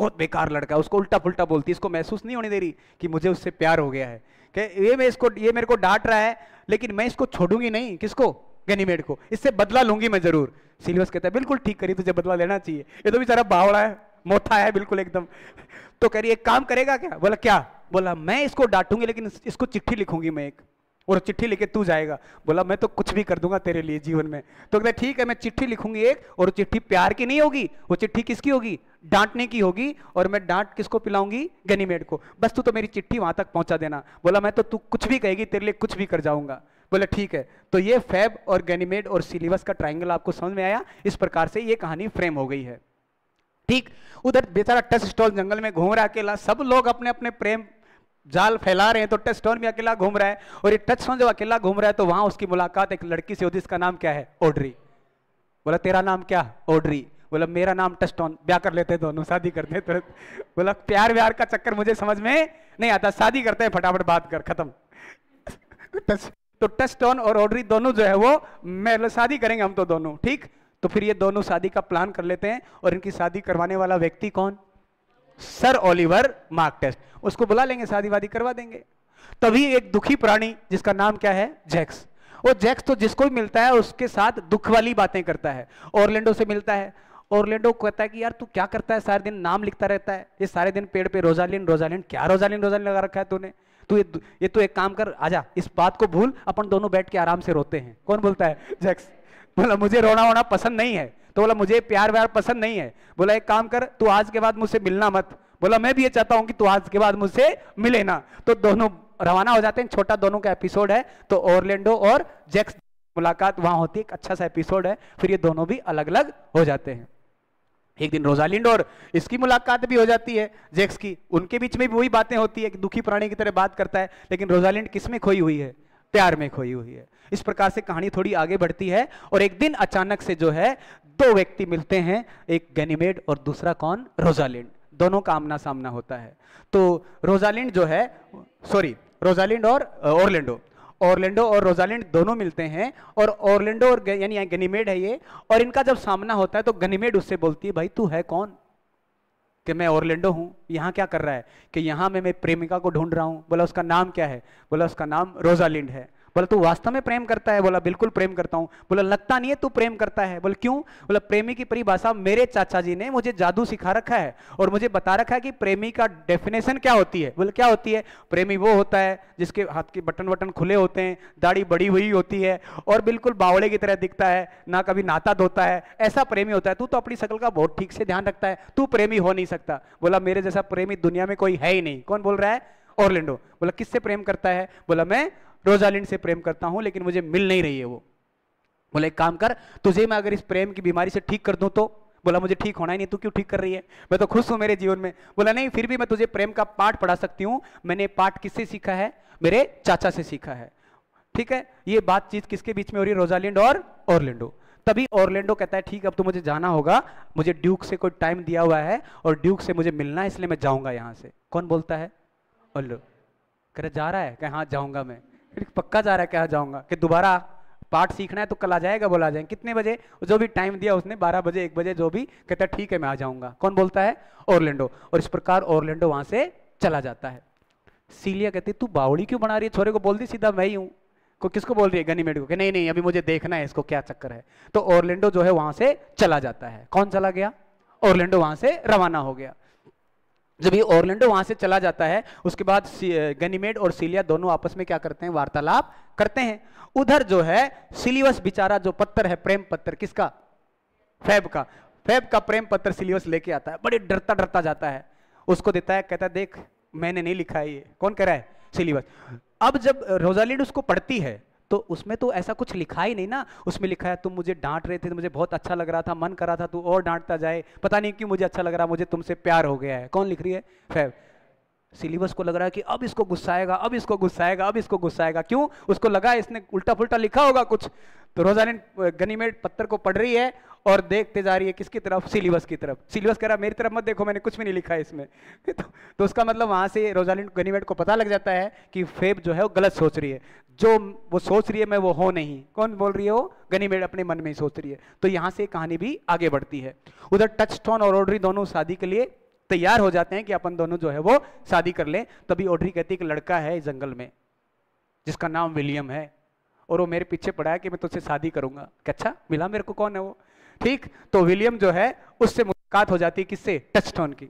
Speaker 1: बहुत बेकार लड़का है उसको उल्टा पुल्टा बोलती है इसको महसूस नहीं होने दे रही कि मुझे उससे प्यार हो गया है कि ये मैं इसको ये मेरे को डांट रहा है लेकिन मैं इसको छोड़ूंगी नहीं किसको गनीमेड को इससे बदला लूंगी मैं जरूर सिलेबस कहता है बिल्कुल ठीक करी तुझे बदला लेना चाहिए ये तो बेचारा बावड़ा है मोथा है बिल्कुल एकदम तो कह रही एक काम करेगा क्या बोला क्या बोला मैं इसको डांटूंगी लेकिन इसको चिट्ठी लिखूंगी मैं एक और चिट्ठी लेके तू जाएगा बोला मैं तो कुछ भी कर दूंगा तेरे लिए जीवन में तो कहते ठीक है मैं चिट्ठी लिखूंगी एक और चिट्ठी प्यार की नहीं होगी वो चिट्ठी किसकी होगी डांटने की होगी और मैं डांट किसको पिलाऊंगी गनीमेड को बस तू तो मेरी चिट्ठी वहां तक पहुंचा देना बोला मैं तो तू कुछ भी कहेगी तेरे लिए कुछ भी कर जाऊंगा बोले ठीक है तो ये फैब और गनीमेड और सिलेबस का ट्राइंगल आपको समझ में आया इस प्रकार से ये कहानी फ्रेम हो गई है ठीक उधर बेचारा टच स्टॉल जंगल में घूम रहा अकेला सब लोग अपने अपने प्रेम जाल फैला रहे हैं तो टच स्टोन में अकेला घूम रहा है और ये टच स्टोन जब अकेला घूम रहा है तो वहां उसकी मुलाकात एक लड़की से होती इसका नाम क्या है ओड्री बोला तेरा नाम क्या ओड्री बोला मेरा नाम टच स्टोन ब्याह कर लेते दोनों शादी करते तुरंत बोला प्यार व्यार का चक्कर मुझे समझ में नहीं आता शादी करते हैं फटाफट बात कर खत्म टच तो टच स्टोन और ओड्री दोनों जो है वो मैं शादी करेंगे हम तो दोनों ठीक तो फिर ये दोनों शादी का प्लान कर लेते हैं और इनकी शादी करवाने वाला व्यक्ति कौन सर ओलिवर मार्क टेस्ट उसको बुला लेंगे शादीवादी करवा देंगे तभी एक दुखी प्राणी जिसका नाम क्या है जैक्स वो जैक्स तो जिसको भी मिलता है उसके साथ दुख वाली बातें करता है ओरलैंडो से मिलता है ओरलैंडो कहता है कि यार तू क्या करता है सारे दिन नाम लिखता रहता है ये सारे दिन पेड़ पे रोजालिन रोजालिन क्या रोजालिन रोजालिन लगा रखा है तूने तू ये ये तो एक काम कर आजा इस बात को भूल अपन दोनों बैठ के आराम से रोते हैं कौन बोलता है जैक्स बोला मुझे रोना वोना पसंद नहीं है तो बोला मुझे प्यार व्यार पसंद नहीं है बोला एक काम कर तू आज के बाद मुझसे मिलना मत बोला मैं भी ये चाहता हूं कि तू आज के बाद मुझसे मिले ना तो दोनों रवाना हो जाते हैं छोटा दोनों का एपिसोड है तो ओरलैंडो और जैक्स मुलाकात वहां होती है एक अच्छा सा एपिसोड है फिर ये दोनों भी अलग अलग हो जाते हैं एक दिन रोजालिंड और इसकी मुलाकात भी हो जाती है जैक्स की उनके बीच में भी वही बातें होती है कि दुखी प्राणी की तरह बात करता है लेकिन रोजालिंड किसमें खोई हुई है प्यार में खोई हुई है इस प्रकार से कहानी थोड़ी आगे बढ़ती है और एक दिन अचानक से जो है दो व्यक्ति मिलते हैं एक गैनीमेड और दूसरा कौन रोजालिंड दोनों का आमना सामना होता है तो रोजालिंड जो है सॉरी रोजालिंड और ओरलैंडो ओरलैंडो और रोजालैंड दोनों मिलते हैं और ओरलैंडो और यानी गनीमेड है ये और इनका जब सामना होता है तो गनीमेड उससे बोलती है भाई तू है कौन कि मैं ओरलैंडो हूँ यहाँ क्या कर रहा है कि यहाँ मैं मैं प्रेमिका को ढूंढ रहा हूँ बोला उसका नाम क्या है बोला उसका नाम रोजालिंड है बोला तू वास्तव में प्रेम करता है बोला बिल्कुल प्रेम करता हूं बोला लगता नहीं है तू प्रेम करता है बोला क्यों बोला प्रेमी की परिभाषा मेरे चाचा जी ने मुझे जादू सिखा रखा है और मुझे बता रखा है कि प्रेमी का डेफिनेशन क्या होती है बोले क्या होती है प्रेमी वो होता है जिसके हाथ के बटन वटन खुले होते हैं दाढ़ी बड़ी हुई होती है और बिल्कुल बावड़े की तरह दिखता है ना कभी नाता धोता है ऐसा प्रेमी होता है तू तो अपनी शक्ल का बहुत ठीक से ध्यान रखता है तू प्रेमी हो नहीं सकता बोला मेरे जैसा प्रेमी दुनिया में कोई है ही नहीं कौन बोल रहा है ऑर्लिंडो बोला किससे प्रेम करता है बोला मैं रोजालिन से प्रेम करता हूं लेकिन मुझे मिल नहीं रही है वो बोला एक काम कर तुझे मैं अगर इस प्रेम की बीमारी से ठीक कर दूं तो बोला मुझे ठीक होना ही नहीं तू क्यों ठीक कर रही है मैं तो खुश हूं मेरे जीवन में बोला नहीं फिर भी मैं तुझे प्रेम का पाठ पढ़ा सकती हूँ मैंने पाठ किससे सीखा है मेरे चाचा से सीखा है ठीक है ये बात चीज किसके बीच में हो रही है रोजालिंड और ओरलैंडो तभी ओरलैंडो कहता है ठीक अब तो मुझे जाना होगा मुझे ड्यूक से कोई टाइम दिया हुआ है और ड्यूक से मुझे मिलना है इसलिए मैं जाऊंगा यहाँ से कौन बोलता है ऑर्लो कह जा रहा है कह हाँ जाऊंगा मैं फिर पक्का जा रहा है कहा जाऊंगा कि दोबारा पार्ट सीखना है तो कल आ जाएगा बोला जाएंगे कितने बजे जो भी टाइम दिया उसने 12 बजे एक बजे जो भी कहता है ठीक है मैं आ जाऊंगा कौन बोलता है ओरलैंडो और इस प्रकार ओरलैंडो वहां से चला जाता है सीलिया कहती तू बावड़ी क्यों बना रही है छोरे को बोल दी सीधा मैं ही हूं को किसको बोल रही है गनीमेड को कि नहीं नहीं अभी मुझे देखना है इसको क्या चक्कर है तो ओरलैंडो जो है वहां से चला जाता है कौन चला गया ओरलैंडो वहां से रवाना हो गया जब ये ऑर्लेंडो वहां से चला जाता है उसके बाद गनीमेड और सीलिया दोनों आपस में क्या करते हैं वार्तालाप करते हैं उधर जो है सिलिवस बिचारा जो पत्थर है प्रेम पत्थर किसका फैब का फैब का प्रेम पत्थर सिलिवस लेके आता है बड़े डरता डरता जाता है उसको देता है कहता है देख मैंने नहीं लिखा है ये कौन कह रहा है सिलिवस अब जब रोजालिड उसको पढ़ती है तो उसमें तो ऐसा कुछ लिखा ही नहीं ना उसमें लिखा है तुम मुझे डांट रहे थे तो मुझे बहुत अच्छा लग रहा था मन कर रहा था तू और डांटता जाए पता नहीं क्यों मुझे अच्छा लग रहा मुझे तुमसे प्यार हो गया है कौन लिख रही है फैब सिलेबस को लग रहा है कि अब इसको गुस्सा आएगा अब इसको गुस्सा आएगा अब इसको गुस्सा आएगा क्यों उसको लगा इसने उल्टा फुलटा लिखा होगा कुछ तो रोजानी गनीमेट पत्थर को पढ़ रही है और देखते जा रही है किसकी तरफ सिलेबस की तरफ सिलेबस कह रहा मेरी तरफ मत देखो मैंने कुछ भी नहीं लिखा है इसमें (laughs) तो, तो उसका मतलब वहां से रोजालिंड गनीमेट को पता लग जाता है कि फेब जो है वो गलत सोच रही है जो वो सोच रही है मैं वो हो नहीं कौन बोल रही है वो गनीमेट अपने मन में ही सोच रही है तो यहाँ से कहानी भी आगे बढ़ती है उधर टचस्टोन और ओडरी दोनों शादी के लिए तैयार हो जाते हैं कि अपन दोनों जो है वो शादी कर लें तभी ओडरी कहती है कि लड़का है जंगल में जिसका नाम विलियम है और वो मेरे पीछे पड़ा है कि मैं तुझसे शादी करूंगा अच्छा मिला मेरे को कौन है वो ठीक तो विलियम जो है उससे मुलाकात हो जाती किससे टचस्टोन की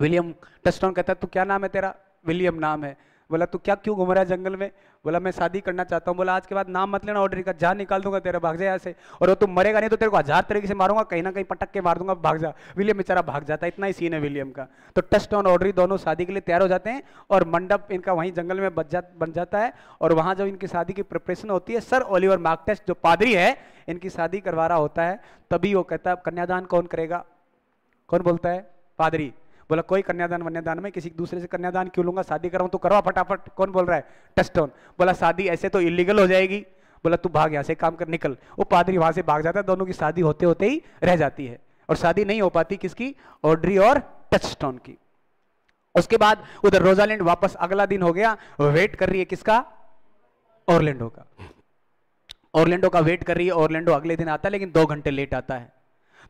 Speaker 1: विलियम टचस्टोन कहता है तू क्या नाम है तेरा विलियम नाम है बोला तू क्या क्यों घूम रहा है जंगल में बोला मैं शादी करना चाहता हूँ बोला आज के बाद नाम मत लेना ऑर्डर का जा निकाल दूंगा तेरा भाग जा यहाँ से और वो तुम मरेगा नहीं तो तेरे को हजार तरीके से मारूंगा कहीं ना कहीं पटक के मार दूंगा भाग जा विलियम बेचारा भाग जाता है इतना ही सीन है विलियम का तो टस्ट ऑन ऑर्डरी दोनों शादी के लिए तैयार हो जाते हैं और मंडप इनका वहीं जंगल में बन जाता है और वहाँ जब इनकी शादी की प्रिपरेशन होती है सर ओलिवर मार्कटेस जो पादरी है इनकी शादी करवा रहा होता है तभी वो कहता है कन्यादान कौन करेगा कौन बोलता है पादरी बोला कोई कन्यादान वन्यादान में किसी दूसरे से कन्यादान क्यों लूंगा शादी कराऊं तो करवा फटाफट कौन बोल रहा है टच बोला शादी ऐसे तो इलीगल हो जाएगी बोला तू भाग यहाँ से काम कर निकल वो पादरी वहां से भाग जाता है दोनों की शादी होते होते ही रह जाती है और शादी नहीं हो पाती किसकी ऑड्री और टचस्टोन की उसके बाद उधर रोजालैंड वापस अगला दिन हो गया वेट कर रही है किसका ऑरलैंडो का ऑरलैंडो का वेट कर रही है ऑरलैंडो अगले दिन आता है लेकिन दो घंटे लेट आता है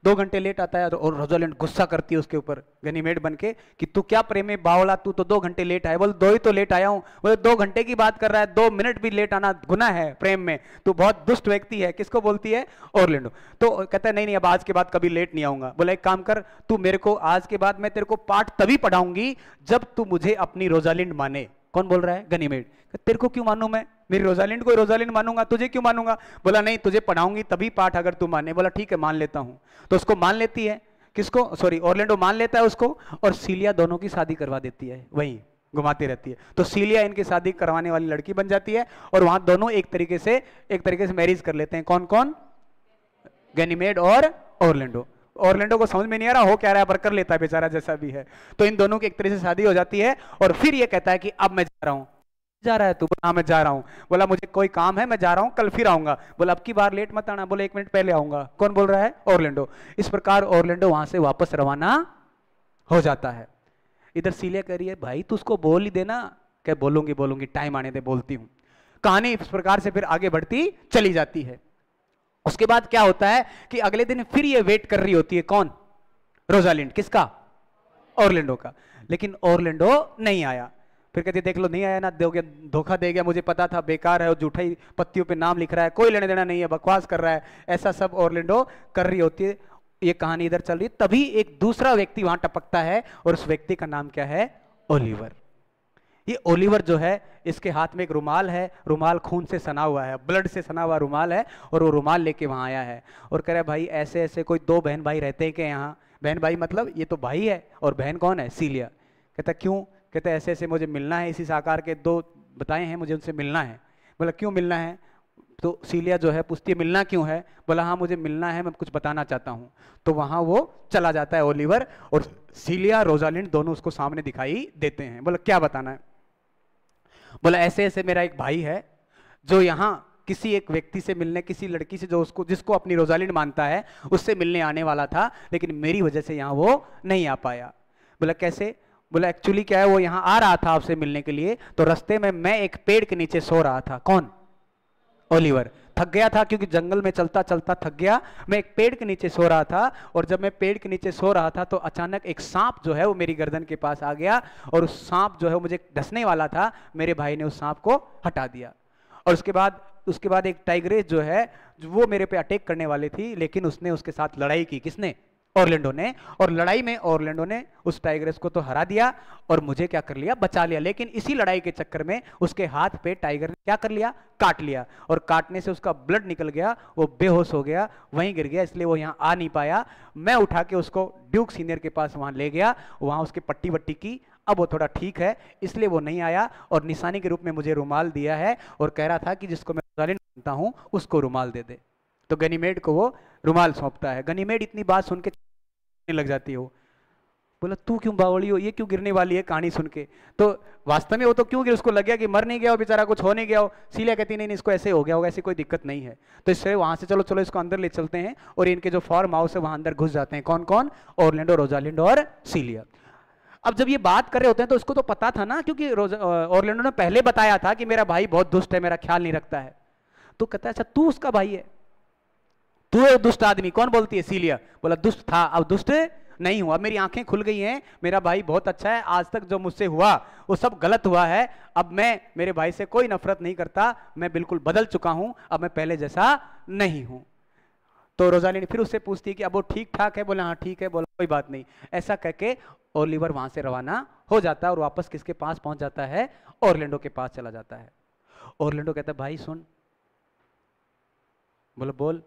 Speaker 1: दो घंटे लेट आता है और रोजोलैंड गुस्सा करती है उसके ऊपर गनीमेड बन के कि तू क्या प्रेम है बावला तू तो दो घंटे लेट आया बोले दो ही तो लेट आया हूँ बोले दो घंटे की बात कर रहा है दो मिनट भी लेट आना गुना है प्रेम में तू बहुत दुष्ट व्यक्ति है किसको बोलती है ओरलैंडो तो कहता है नहीं नहीं अब आज के बाद कभी लेट नहीं आऊंगा बोला एक काम कर तू मेरे को आज के बाद मैं तेरे को पाठ तभी पढ़ाऊंगी जब तू मुझे अपनी रोजालिंड माने कौन बोल रहा है गनीमेड तेरे को क्यों मानू मैं मेरी रोजालिंड को रोजालिंड मानूंगा तुझे क्यों मानूंगा बोला नहीं तुझे पढ़ाऊंगी तभी पाठ अगर तू माने बोला ठीक है मान लेता हूं तो उसको मान लेती है किसको सॉरी ऑर्लेंडो मान लेता है उसको और सीलिया दोनों की शादी करवा देती है वही घुमाती रहती है तो सीलिया इनकी शादी करवाने वाली लड़की बन जाती है और वहां दोनों एक तरीके से एक तरीके से मैरिज कर लेते हैं कौन कौन गनीमेड और ऑर्लेंडो ऑर्लेंडो को समझ में नहीं आ रहा हो क्या रहा है पर कर लेता है बेचारा जैसा भी है तो इन दोनों की एक तरह से शादी हो जाती है और फिर ये कहता है कि अब मैं जा रहा हूं जा रहा है तू बोला हाँ, मैं जा रहा हूँ बोला मुझे कोई काम है मैं जा रहा हूँ कल फिर आऊंगा बोला अब की बार लेट मत आना बोले एक मिनट पहले आऊंगा कौन बोल रहा है ओरलैंडो इस प्रकार ओरलैंडो वहां से वापस रवाना हो जाता है इधर सीलिया कह रही है भाई तू उसको बोल ही देना क्या बोलूंगी बोलूंगी टाइम आने दे बोलती हूँ कहानी इस प्रकार से फिर आगे बढ़ती चली जाती है उसके बाद क्या होता है कि अगले दिन फिर ये वेट कर रही होती है कौन रोजालिंड किसका ओरलैंडो का लेकिन ओरलैंडो नहीं आया फिर कहती देख लो नहीं आया ना दोगे धोखा दे गया मुझे पता था बेकार है और झूठा ही पत्तियों पे नाम लिख रहा है कोई लेने देना नहीं है बकवास कर रहा है ऐसा सब ऑर्लिंडो कर रही होती है ये कहानी इधर चल रही है तभी एक दूसरा व्यक्ति वहां टपकता है और उस व्यक्ति का नाम क्या है ओलिवर ये ओलिवर जो है इसके हाथ में एक रुमाल है रुमाल खून से सना हुआ है ब्लड से सना हुआ रुमाल है और वो रुमाल लेके वहाँ आया है और कह रहा है भाई ऐसे ऐसे कोई दो बहन भाई रहते हैं क्या यहाँ बहन भाई मतलब ये तो भाई है और बहन कौन है सीलिया कहता क्यों कहते ऐसे ऐसे मुझे मिलना है इसी साकार के दो बताए हैं मुझे उनसे मिलना है बोला क्यों मिलना है तो सीलिया जो है पूछती है मिलना क्यों है बोला हाँ मुझे मिलना है मैं कुछ बताना चाहता हूँ तो वहाँ वो चला जाता है ओलिवर और सीलिया रोजालिंड दोनों उसको सामने दिखाई देते हैं बोला क्या बताना है बोला ऐसे ऐसे मेरा एक भाई है जो यहाँ किसी एक व्यक्ति से मिलने किसी लड़की से जो उसको जिसको अपनी रोजालिंड मानता है उससे मिलने आने वाला था लेकिन मेरी वजह से यहाँ वो नहीं आ पाया बोला कैसे बोला एक्चुअली क्या है वो यहां आ रहा था आपसे मिलने के लिए तो रस्ते में मैं एक पेड़ के नीचे सो रहा था कौन ओलिवर थक गया था क्योंकि जंगल में चलता चलता थक गया मैं एक पेड़ के नीचे सो रहा था और जब मैं पेड़ के नीचे सो रहा था तो अचानक एक सांप जो है वो मेरी गर्दन के पास आ गया और उस सांप जो है वो मुझे धसने वाला था मेरे भाई ने उस सांप को हटा दिया और उसके बाद उसके बाद एक टाइग्रेस जो है वो मेरे पे अटैक करने वाली थी लेकिन उसने उसके साथ लड़ाई की किसने ऑरलैंडो ने और लड़ाई में ऑरलैंडो ने उस टाइगरेस को तो हरा दिया और मुझे क्या कर लिया बचा लिया लेकिन इसी लड़ाई के चक्कर में उसके हाथ पे टाइगर ने क्या कर लिया काट लिया और काटने से उसका ब्लड निकल गया वो बेहोश हो गया वहीं गिर गया इसलिए वो यहाँ आ नहीं पाया मैं उठा के उसको ड्यूक सीनियर के पास वहाँ ले गया वहाँ उसकी पट्टी वट्टी की अब वो थोड़ा ठीक है इसलिए वो नहीं आया और निशानी के रूप में मुझे रुमाल दिया है और कह रहा था कि जिसको मैं मानता हूँ उसको रुमाल दे दे तो गनीमेड को वो रुमाल सौंपता है गनीमेड इतनी बात सुन के लग जाती है बोला तू क्यों बावड़ी हो ये क्यों गिरने वाली है कहानी सुन के तो वास्तव में वो तो क्यों गिर उसको लग गया कि मर नहीं गया हो बेचारा कुछ हो नहीं गया हो सीलिया कहती नहीं इसको ऐसे हो गया होगा ऐसी कोई दिक्कत नहीं है तो इससे वहां से चलो चलो इसको अंदर ले चलते हैं और इनके जो फॉर्म हाउस है वहां अंदर घुस जाते हैं कौन कौन ऑरलैंड और रोजालिंड और सीलिया अब जब ये बात कर रहे होते हैं तो उसको तो पता था ना क्योंकि ऑरलैंडो ने पहले बताया था कि मेरा भाई बहुत दुष्ट है मेरा ख्याल नहीं रखता है तो कहता है अच्छा तू उसका भाई है तू दुष्ट आदमी कौन बोलती है सीलिया बोला दुष्ट था अब दुष्ट नहीं हुआ मेरी आंखें खुल गई हैं मेरा भाई बहुत अच्छा है आज तक जो मुझसे हुआ वो सब गलत हुआ है अब मैं मेरे भाई से कोई नफरत नहीं करता मैं बिल्कुल बदल चुका हूं अब मैं पहले जैसा नहीं हूं तो रोजाली ने फिर उससे पूछती है कि अब वो ठीक ठाक है बोला हाँ ठीक है बोला कोई बात नहीं ऐसा कह ओलिवर वहां से रवाना हो जाता है और वापस किसके पास पहुंच जाता है ओरलैंडो के पास चला जाता है ओरलैंडो कहता है भाई सुन बोलो बोल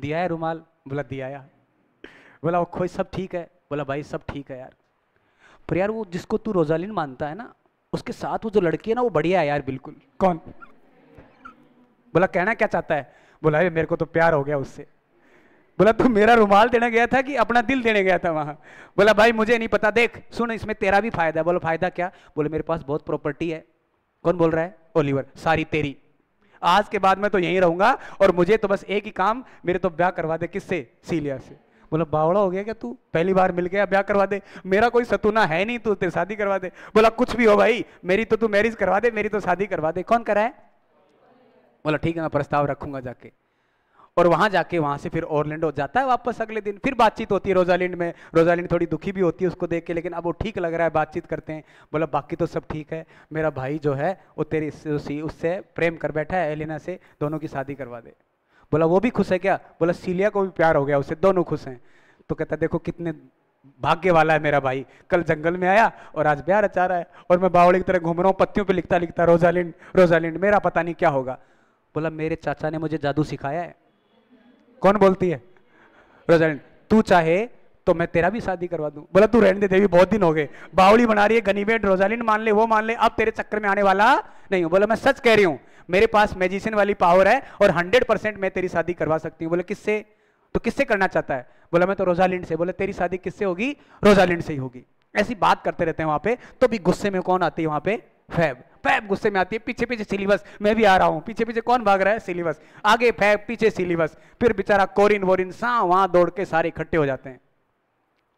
Speaker 1: दिया है रुमाल बोला दिया यार बोला खोई सब ठीक है बोला भाई सब ठीक है यार पर यार वो जिसको तू रोजालिन मानता है ना उसके साथ वो जो लड़की है ना वो बढ़िया है यार बिल्कुल कौन बोला कहना क्या चाहता है बोला अरे मेरे को तो प्यार हो गया उससे बोला तू मेरा रुमाल देने गया था कि अपना दिल देने गया था वहां बोला भाई मुझे नहीं पता देख सुन इसमें तेरा भी फायदा है बोला फायदा क्या बोले मेरे पास बहुत प्रॉपर्टी है कौन बोल रहा है ओलिवर सारी तेरी आज के बाद मैं तो यहीं रहूंगा और मुझे तो बस एक ही काम मेरे तो ब्याह करवा दे किससे सीलिया से बोला बावड़ा हो गया क्या तू पहली बार मिल गया ब्याह करवा दे मेरा कोई सतुना है नहीं तू तेरी शादी करवा दे बोला कुछ भी हो भाई मेरी तो तू मैरिज करवा दे मेरी तो शादी करवा दे कौन कराए बोला ठीक है मैं प्रस्ताव रखूंगा जाके और वहां जाके वहां से फिर ऑरलैंडो जाता है वापस अगले दिन फिर बातचीत होती है रोजालिंड में रोजालिंड थोड़ी दुखी भी होती है उसको देख के लेकिन अब वो ठीक लग रहा है बातचीत करते हैं बोला बाकी तो सब ठीक है मेरा भाई जो है वो तेरी उससे प्रेम कर बैठा है एलिना से दोनों की शादी करवा दे बोला वो भी खुश है क्या बोला सीलिया को भी प्यार हो गया उससे दोनों खुश हैं तो कहता देखो कितने भाग्य वाला है मेरा भाई कल जंगल में आया और आज ब्याह रचा रहा है और मैं बावड़ी की तरह घूम रहा हूँ पत्तियों पे लिखता लिखता रोजालिंड रोजालिंड मेरा पता नहीं क्या होगा बोला मेरे चाचा ने मुझे जादू सिखाया है कौन बोलती है रोजालिन तू चाहे तो मैं तेरा भी शादी करवा दूं बोला तू रहने दे देवी बहुत दिन हो गए बावली बना रही है गनीबेट रोजालिन मान ले वो मान ले अब तेरे चक्कर में आने वाला नहीं हूं बोला मैं सच कह रही हूं मेरे पास मेजिशियन वाली पावर है और हंड्रेड परसेंट मैं तेरी शादी करवा सकती हूँ बोले किससे तो किससे करना चाहता है बोला मैं तो रोजालिन से बोले तेरी शादी किससे होगी रोजालिन से ही होगी ऐसी बात करते रहते हैं वहां पे तो भी गुस्से में कौन आती है वहां पे फैब फैब गुस्से में आती है पीछे पीछे सिलेबस मैं भी आ रहा हूँ पीछे पीछे कौन भाग रहा है सिलेबस आगे फैब पीछे सिलेबस फिर बेचारा कोरिन वोरिन सा वहां दौड़ के सारे इकट्ठे हो जाते हैं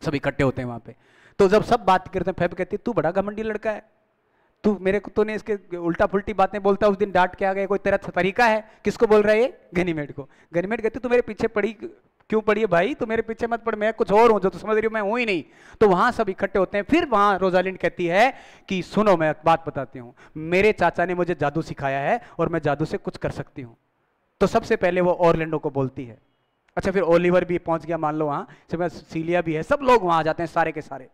Speaker 1: सब इकट्ठे होते हैं वहां पे तो जब सब बात करते हैं फैब कहती है तू बड़ा घमंडी लड़का है तू मेरे को तो नहीं इसके उल्टा फुल्टी बातें बोलता उस दिन डांट के आ गए कोई तेरा तरीका है किसको बोल रहा है ये गनीमेट को गनीमेट कहती तू मेरे पीछे पड़ी क्यों पढ़िए भाई तो मेरे पीछे मत पढ़ मैं कुछ और हूं जो तो समझ रही हूं मैं हूं ही नहीं तो वहां सब इकट्ठे होते हैं फिर वहां रोजालिंड कहती है कि सुनो मैं बात बताती हूँ मेरे चाचा ने मुझे जादू सिखाया है और मैं जादू से कुछ कर सकती हूँ तो सबसे पहले वो ऑरलैंडो को बोलती है अच्छा फिर ओलिवर भी पहुंच गया मान लो वहां सीलिया भी है सब लोग वहां आ जाते हैं सारे के सारे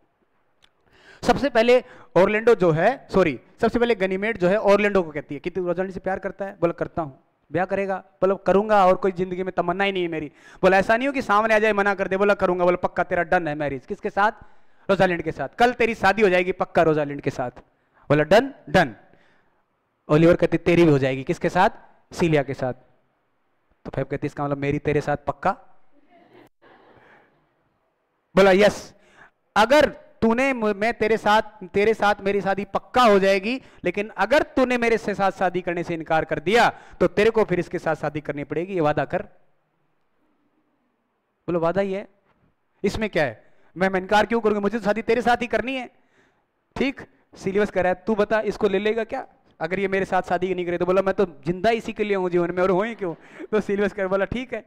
Speaker 1: सबसे पहले ऑरलैंडो जो है सॉरी सबसे पहले गनीमेट जो है ऑरलैंडो को कहती है कि तू रोजालिंड से प्यार करता है बोला करता हूं ब्याह करेगा बोला करूंगा और कोई जिंदगी में तमन्ना ही नहीं है मेरी बोला ऐसा नहीं हो कि सामने आ जाए मना कर दे बोला करूंगा बोला पक्का तेरा डन है मैरिज किसके साथ रोजालैंड के साथ कल तेरी शादी हो जाएगी पक्का रोजालैंड के साथ बोला डन डन ओलिवर कहती तेरी भी हो जाएगी किसके साथ सीलिया के साथ तो फैब कहती इसका मतलब मेरी तेरे साथ पक्का बोला यस अगर तूने मैं तेरे साथ तेरे साथ मेरी शादी पक्का हो जाएगी लेकिन अगर तूने मेरे से साथ शादी करने से इनकार कर दिया तो तेरे को फिर इसके साथ शादी करनी पड़ेगी ये वादा कर बोलो वादा ही है इसमें क्या है मैं मैं इनकार क्यों करूंगी मुझे तो शादी तेरे साथ ही करनी है ठीक सिलेबस कर रहा है तू बता इसको ले लेगा क्या अगर ये मेरे साथ शादी नहीं करे तो बोला मैं तो जिंदा इसी के लिए हूँ जीवन में और हो ही क्यों तो सिलेबस कर बोला ठीक है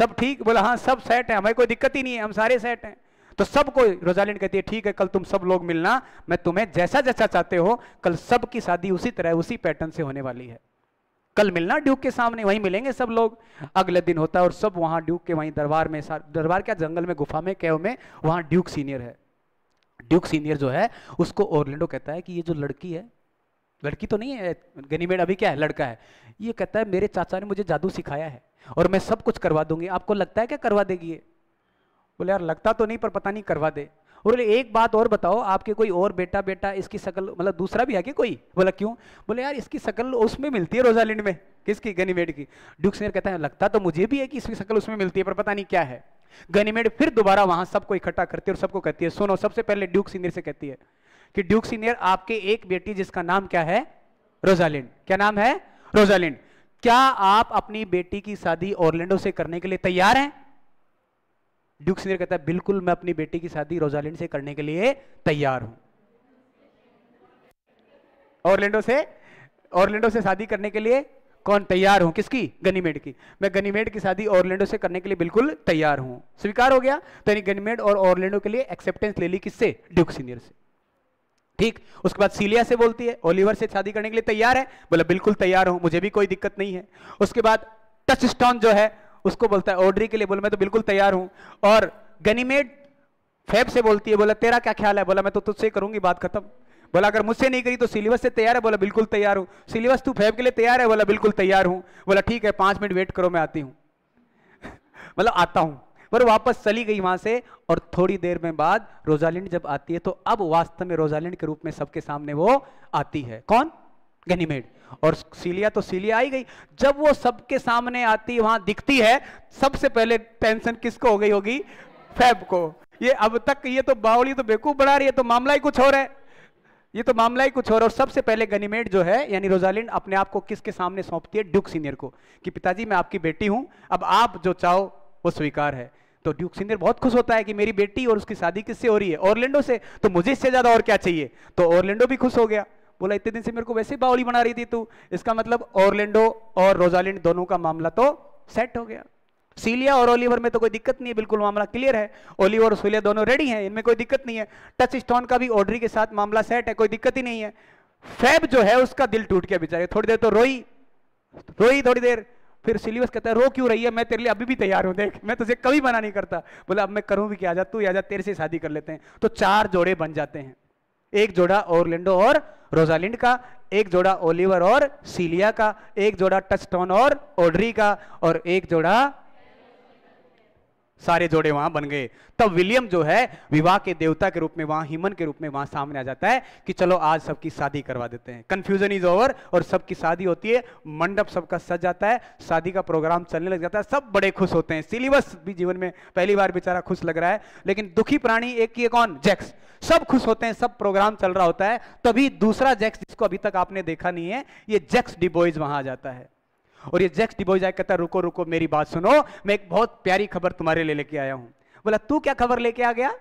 Speaker 1: सब ठीक बोला हाँ सब सेट है हमें कोई दिक्कत ही नहीं है हम सारे सेट हैं तो सबको रोजालिन कहती है ठीक है कल तुम सब लोग मिलना मैं तुम्हें जैसा जैसा चाहते हो कल सबकी शादी उसी तरह उसी पैटर्न से होने वाली है कल मिलना ड्यूक के सामने वहीं मिलेंगे सब लोग अगले दिन होता है और सब वहां ड्यूक के वहीं दरबार में दरबार क्या जंगल में गुफा में कैव में वहां ड्यूक सीनियर है ड्यूक सीनियर जो है उसको ओरलैंडो कहता है कि ये जो लड़की है लड़की तो नहीं है गनीमेड अभी क्या है लड़का है ये कहता है मेरे चाचा ने मुझे जादू सिखाया है और मैं सब कुछ करवा दूंगी आपको लगता है क्या करवा देगी ये बोले यार लगता तो नहीं पर पता नहीं करवा दे और बोले एक बात और बताओ आपके कोई और बेटा बेटा इसकी शकल मतलब दूसरा भी है क्या कोई बोला क्यों बोले यार इसकी शकल उसमें मिलती है रोजालिंड में किसकी गनीमेड की डुक्सनेर कहता है लगता तो मुझे भी है कि इसकी शकल उसमें मिलती है पर पता नहीं क्या है गनीमेड फिर दोबारा वहां सबको इकट्ठा करती है और सबको कहती है सुनो सबसे पहले ड्यूक सीनियर से कहती है कि ड्यूक सीनियर आपके एक बेटी जिसका नाम क्या है रोजालिंड क्या नाम है रोजालिंड क्या आप अपनी बेटी की शादी ऑर्लैंडो से करने के लिए तैयार हैं ड्यूक सीनियर कहता है बिल्कुल मैं अपनी बेटी की शादी रोजालैंड से करने के लिए तैयार हूं ऑरलैंडो से ऑरलैंडो से शादी करने के लिए कौन तैयार हूं किसकी गनीमेड की मैं गनीमेड की शादी ऑरलैंडो से करने के लिए बिल्कुल तैयार हूं स्वीकार हो गया तो यानी गनीमेड और ऑरलैंडो के लिए एक्सेप्टेंस ले ली किससे ड्यूक सीनियर से ठीक उसके बाद सीलिया से बोलती है ओलिवर से शादी करने के लिए तैयार है बोला बिल्कुल तैयार हूं मुझे भी कोई दिक्कत नहीं है उसके बाद टच स्टोन जो है उसको बोलता है ओड्री के लिए बोला मैं तो बिल्कुल तैयार हूं और गनीमेड फैब से बोलती है बोला तेरा क्या ख्याल है बोला मैं तो तुझसे करूंगी बात खत्म बोला अगर मुझसे नहीं करी तो सिलेबस से तैयार है बोला बिल्कुल तैयार हूं सिलेबस तू फैब के लिए तैयार है बोला बिल्कुल तैयार हूँ बोला ठीक है पांच मिनट वेट करो मैं आती हूँ (laughs) मतलब आता हूँ पर वापस चली गई वहां से और थोड़ी देर में बाद रोजालिंड जब आती है तो अब वास्तव में रोजालिंड के रूप में सबके सामने वो आती है कौन गनीमेड और सीलिया तो सीलिया आई गई जब वो सबके सामने आती वहां दिखती है सबसे पहले टेंशन किसको हो गई होगी फैब को ये अब तक ये तो बावली तो बेकूफ बढ़ा रही है तो मामला ही कुछ और है ये तो मामला ही कुछ और और सबसे पहले गनीमेट जो है यानी रोजालिंड अपने आप को किसके सामने सौंपती है ड्यूक सीनियर को कि पिताजी मैं आपकी बेटी हूं अब आप जो चाहो वो स्वीकार है तो ड्यूक सीनियर बहुत खुश होता है कि मेरी बेटी और उसकी शादी किससे हो रही है ओरलैंडो से तो मुझे इससे ज्यादा और क्या चाहिए तो ओरलैंडो भी खुश हो गया बोला इतने दिन से मेरे को वैसे बावली बना रही थी तू इसका मतलब ओरलैंडो और रोजालैंड दोनों का मामला तो सेट हो गया सीलिया और ओलिवर में तो कोई दिक्कत नहीं है बिल्कुल मामला क्लियर है ओलिवर और सीलिया दोनों रेडी हैं इनमें कोई दिक्कत नहीं है टच स्टोन का भी ऑर्डरी के साथ मामला सेट है कोई दिक्कत ही नहीं है फैब जो है उसका दिल टूट गया बेचारे थोड़ी देर तो रोई रोई थोड़ी देर फिर सिलिवस कहता है रो क्यों रही है मैं तेरे लिए अभी भी तैयार हूं देख मैं तुझे कभी मना नहीं करता बोला अब मैं करूं भी क्या जा तू या जा तेरे से शादी कर लेते हैं तो चार जोड़े बन जाते हैं एक जोड़ा ओरलिंडो और रोजालिंड का एक जोड़ा ओलिवर और सीलिया का एक जोड़ा टचस्टोन और ओड्री का और एक जोड़ा सारे जोड़े वहां बन गए तब विलियम जो है विवाह के देवता के रूप में वहां हिमन के रूप में वहां सामने आ जाता है कि चलो आज सबकी शादी करवा देते हैं कंफ्यूजन इज ओवर और सबकी शादी होती है मंडप सबका सज जाता है शादी का प्रोग्राम चलने लग जाता है सब बड़े खुश होते हैं सिलेबस भी जीवन में पहली बार बेचारा खुश लग रहा है लेकिन दुखी प्राणी एक ही कौन जैक्स सब खुश होते हैं सब प्रोग्राम चल रहा होता है तभी दूसरा जैक्स जिसको अभी तक आपने देखा नहीं है ये जैक्स डिबोइज वहां आ जाता है और ये जैक्स डिबोज आया कहता रुको रुको मेरी बात सुनो मैं एक बहुत प्यारी खबर तुम्हारे लिए ले लेके आया हूं बोला तू क्या खबर लेके आ गया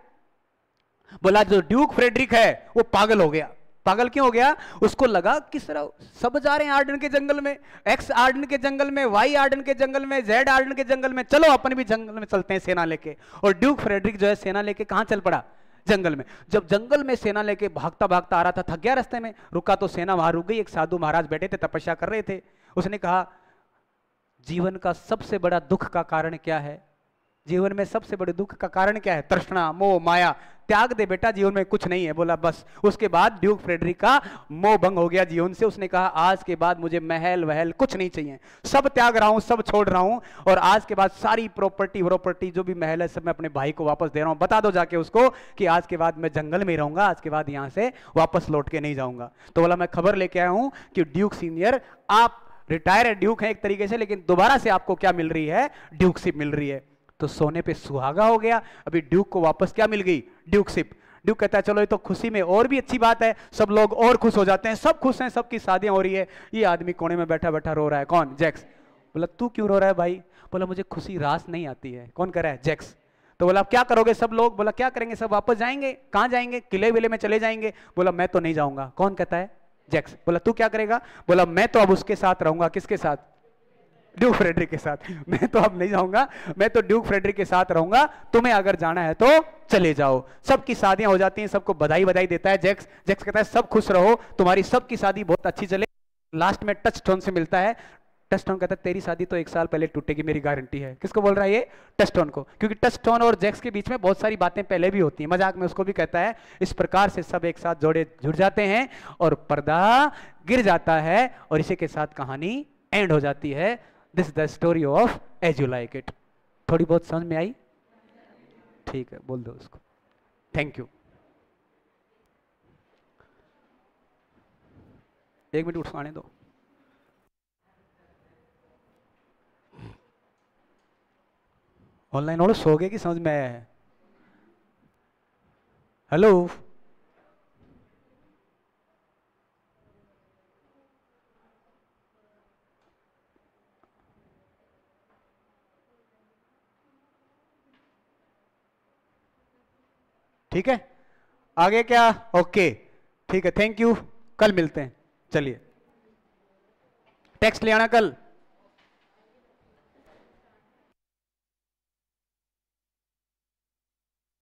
Speaker 1: बोला जो ड्यूक फ्रेडरिक है वो पागल हो गया पागल क्यों हो गया उसको लगा किस तरह सब जा रहे हैं आर्डन के जंगल में एक्स आर्डन के जंगल में वाई आर्डन के जंगल में जेड आर्डन के जंगल में चलो अपन भी जंगल में चलते हैं सेना लेके और ड्यूक फ्रेडरिक जो है सेना लेके कहाँ चल पड़ा जंगल में जब जंगल में सेना लेके भागता भागता आ रहा था थक गया रास्ते में रुका तो सेना वहां रुक गई एक साधु महाराज बैठे थे तपस्या कर रहे थे उसने कहा जीवन का सबसे बड़ा दुख का कारण क्या है जीवन में सबसे बड़े दुख का कारण क्या है तृष्णा मोह माया त्याग दे बेटा जीवन में कुछ नहीं है बोला बस उसके बाद ड्यूक फ्रेडरिक का मोह भंग हो गया जीवन से उसने कहा आज के बाद मुझे महल वहल कुछ नहीं चाहिए सब त्याग रहा हूं सब छोड़ रहा हूं और आज के बाद सारी प्रॉपर्टी प्रॉपर्टी जो भी महल है सब मैं अपने भाई को वापस दे रहा हूं बता दो जाके उसको कि आज के बाद मैं जंगल में रहूंगा आज के बाद यहां से वापस लौट के नहीं जाऊंगा तो बोला मैं खबर लेके आया हूं कि ड्यूक सीनियर आप रिटायर है ड्यूक है एक तरीके से लेकिन दोबारा से आपको क्या मिल रही है ड्यूकशिप मिल रही है तो सोने पे सुहागा हो गया अभी ड्यूक को वापस क्या मिल गई ड्यूकशिप ड्यूक कहता है चलो ये तो खुशी में और भी अच्छी बात है सब लोग और खुश हो जाते हैं सब खुश हैं सबकी शादियां हो रही है ये आदमी कोने में बैठा बैठा रो रहा है कौन जैक्स बोला तू क्यों रो रहा है भाई बोला मुझे खुशी रास नहीं आती है कौन कर रहा है जैक्स तो बोला आप क्या करोगे सब लोग बोला क्या करेंगे सब वापस जाएंगे कहाँ जाएंगे किले विले में चले जाएंगे बोला मैं तो नहीं जाऊंगा कौन कहता है जैक्स बोला तू क्या करेगा बोला मैं तो अब उसके साथ रहूंगा किसके साथ ड्यूक फ्रेडरिक के साथ (laughs) मैं तो अब नहीं जाऊंगा मैं तो ड्यूक फ्रेडरिक के साथ रहूंगा तुम्हें अगर जाना है तो चले जाओ सबकी शादियां हो जाती हैं सबको बधाई बधाई देता है जैक्स जैक्स कहता है सब खुश रहो तुम्हारी सबकी शादी बहुत अच्छी चले लास्ट में टच टोन से मिलता है टस्टोन कहता है तेरी शादी तो एक साल पहले टूटेगी मेरी गारंटी है किसको बोल रहा है ये टस्टोन को क्योंकि टस्टोन और जैक्स के बीच में बहुत सारी बातें पहले भी होती हैं मजाक में उसको भी कहता है इस प्रकार से सब एक साथ जोड़े जुड़ जाते हैं और पर्दा गिर जाता है और इसी के साथ कहानी एंड हो जाती है this the story of as you like it थोड़ी बहुत समझ में आई ठीक है बोल दो उसको थैंक यू एक मिनट उठवाने दो ऑनलाइन और सो गए कि समझ में आया है हेलो ठीक है आगे क्या ओके ठीक है थैंक यू कल मिलते हैं चलिए टेक्स्ट ले आना कल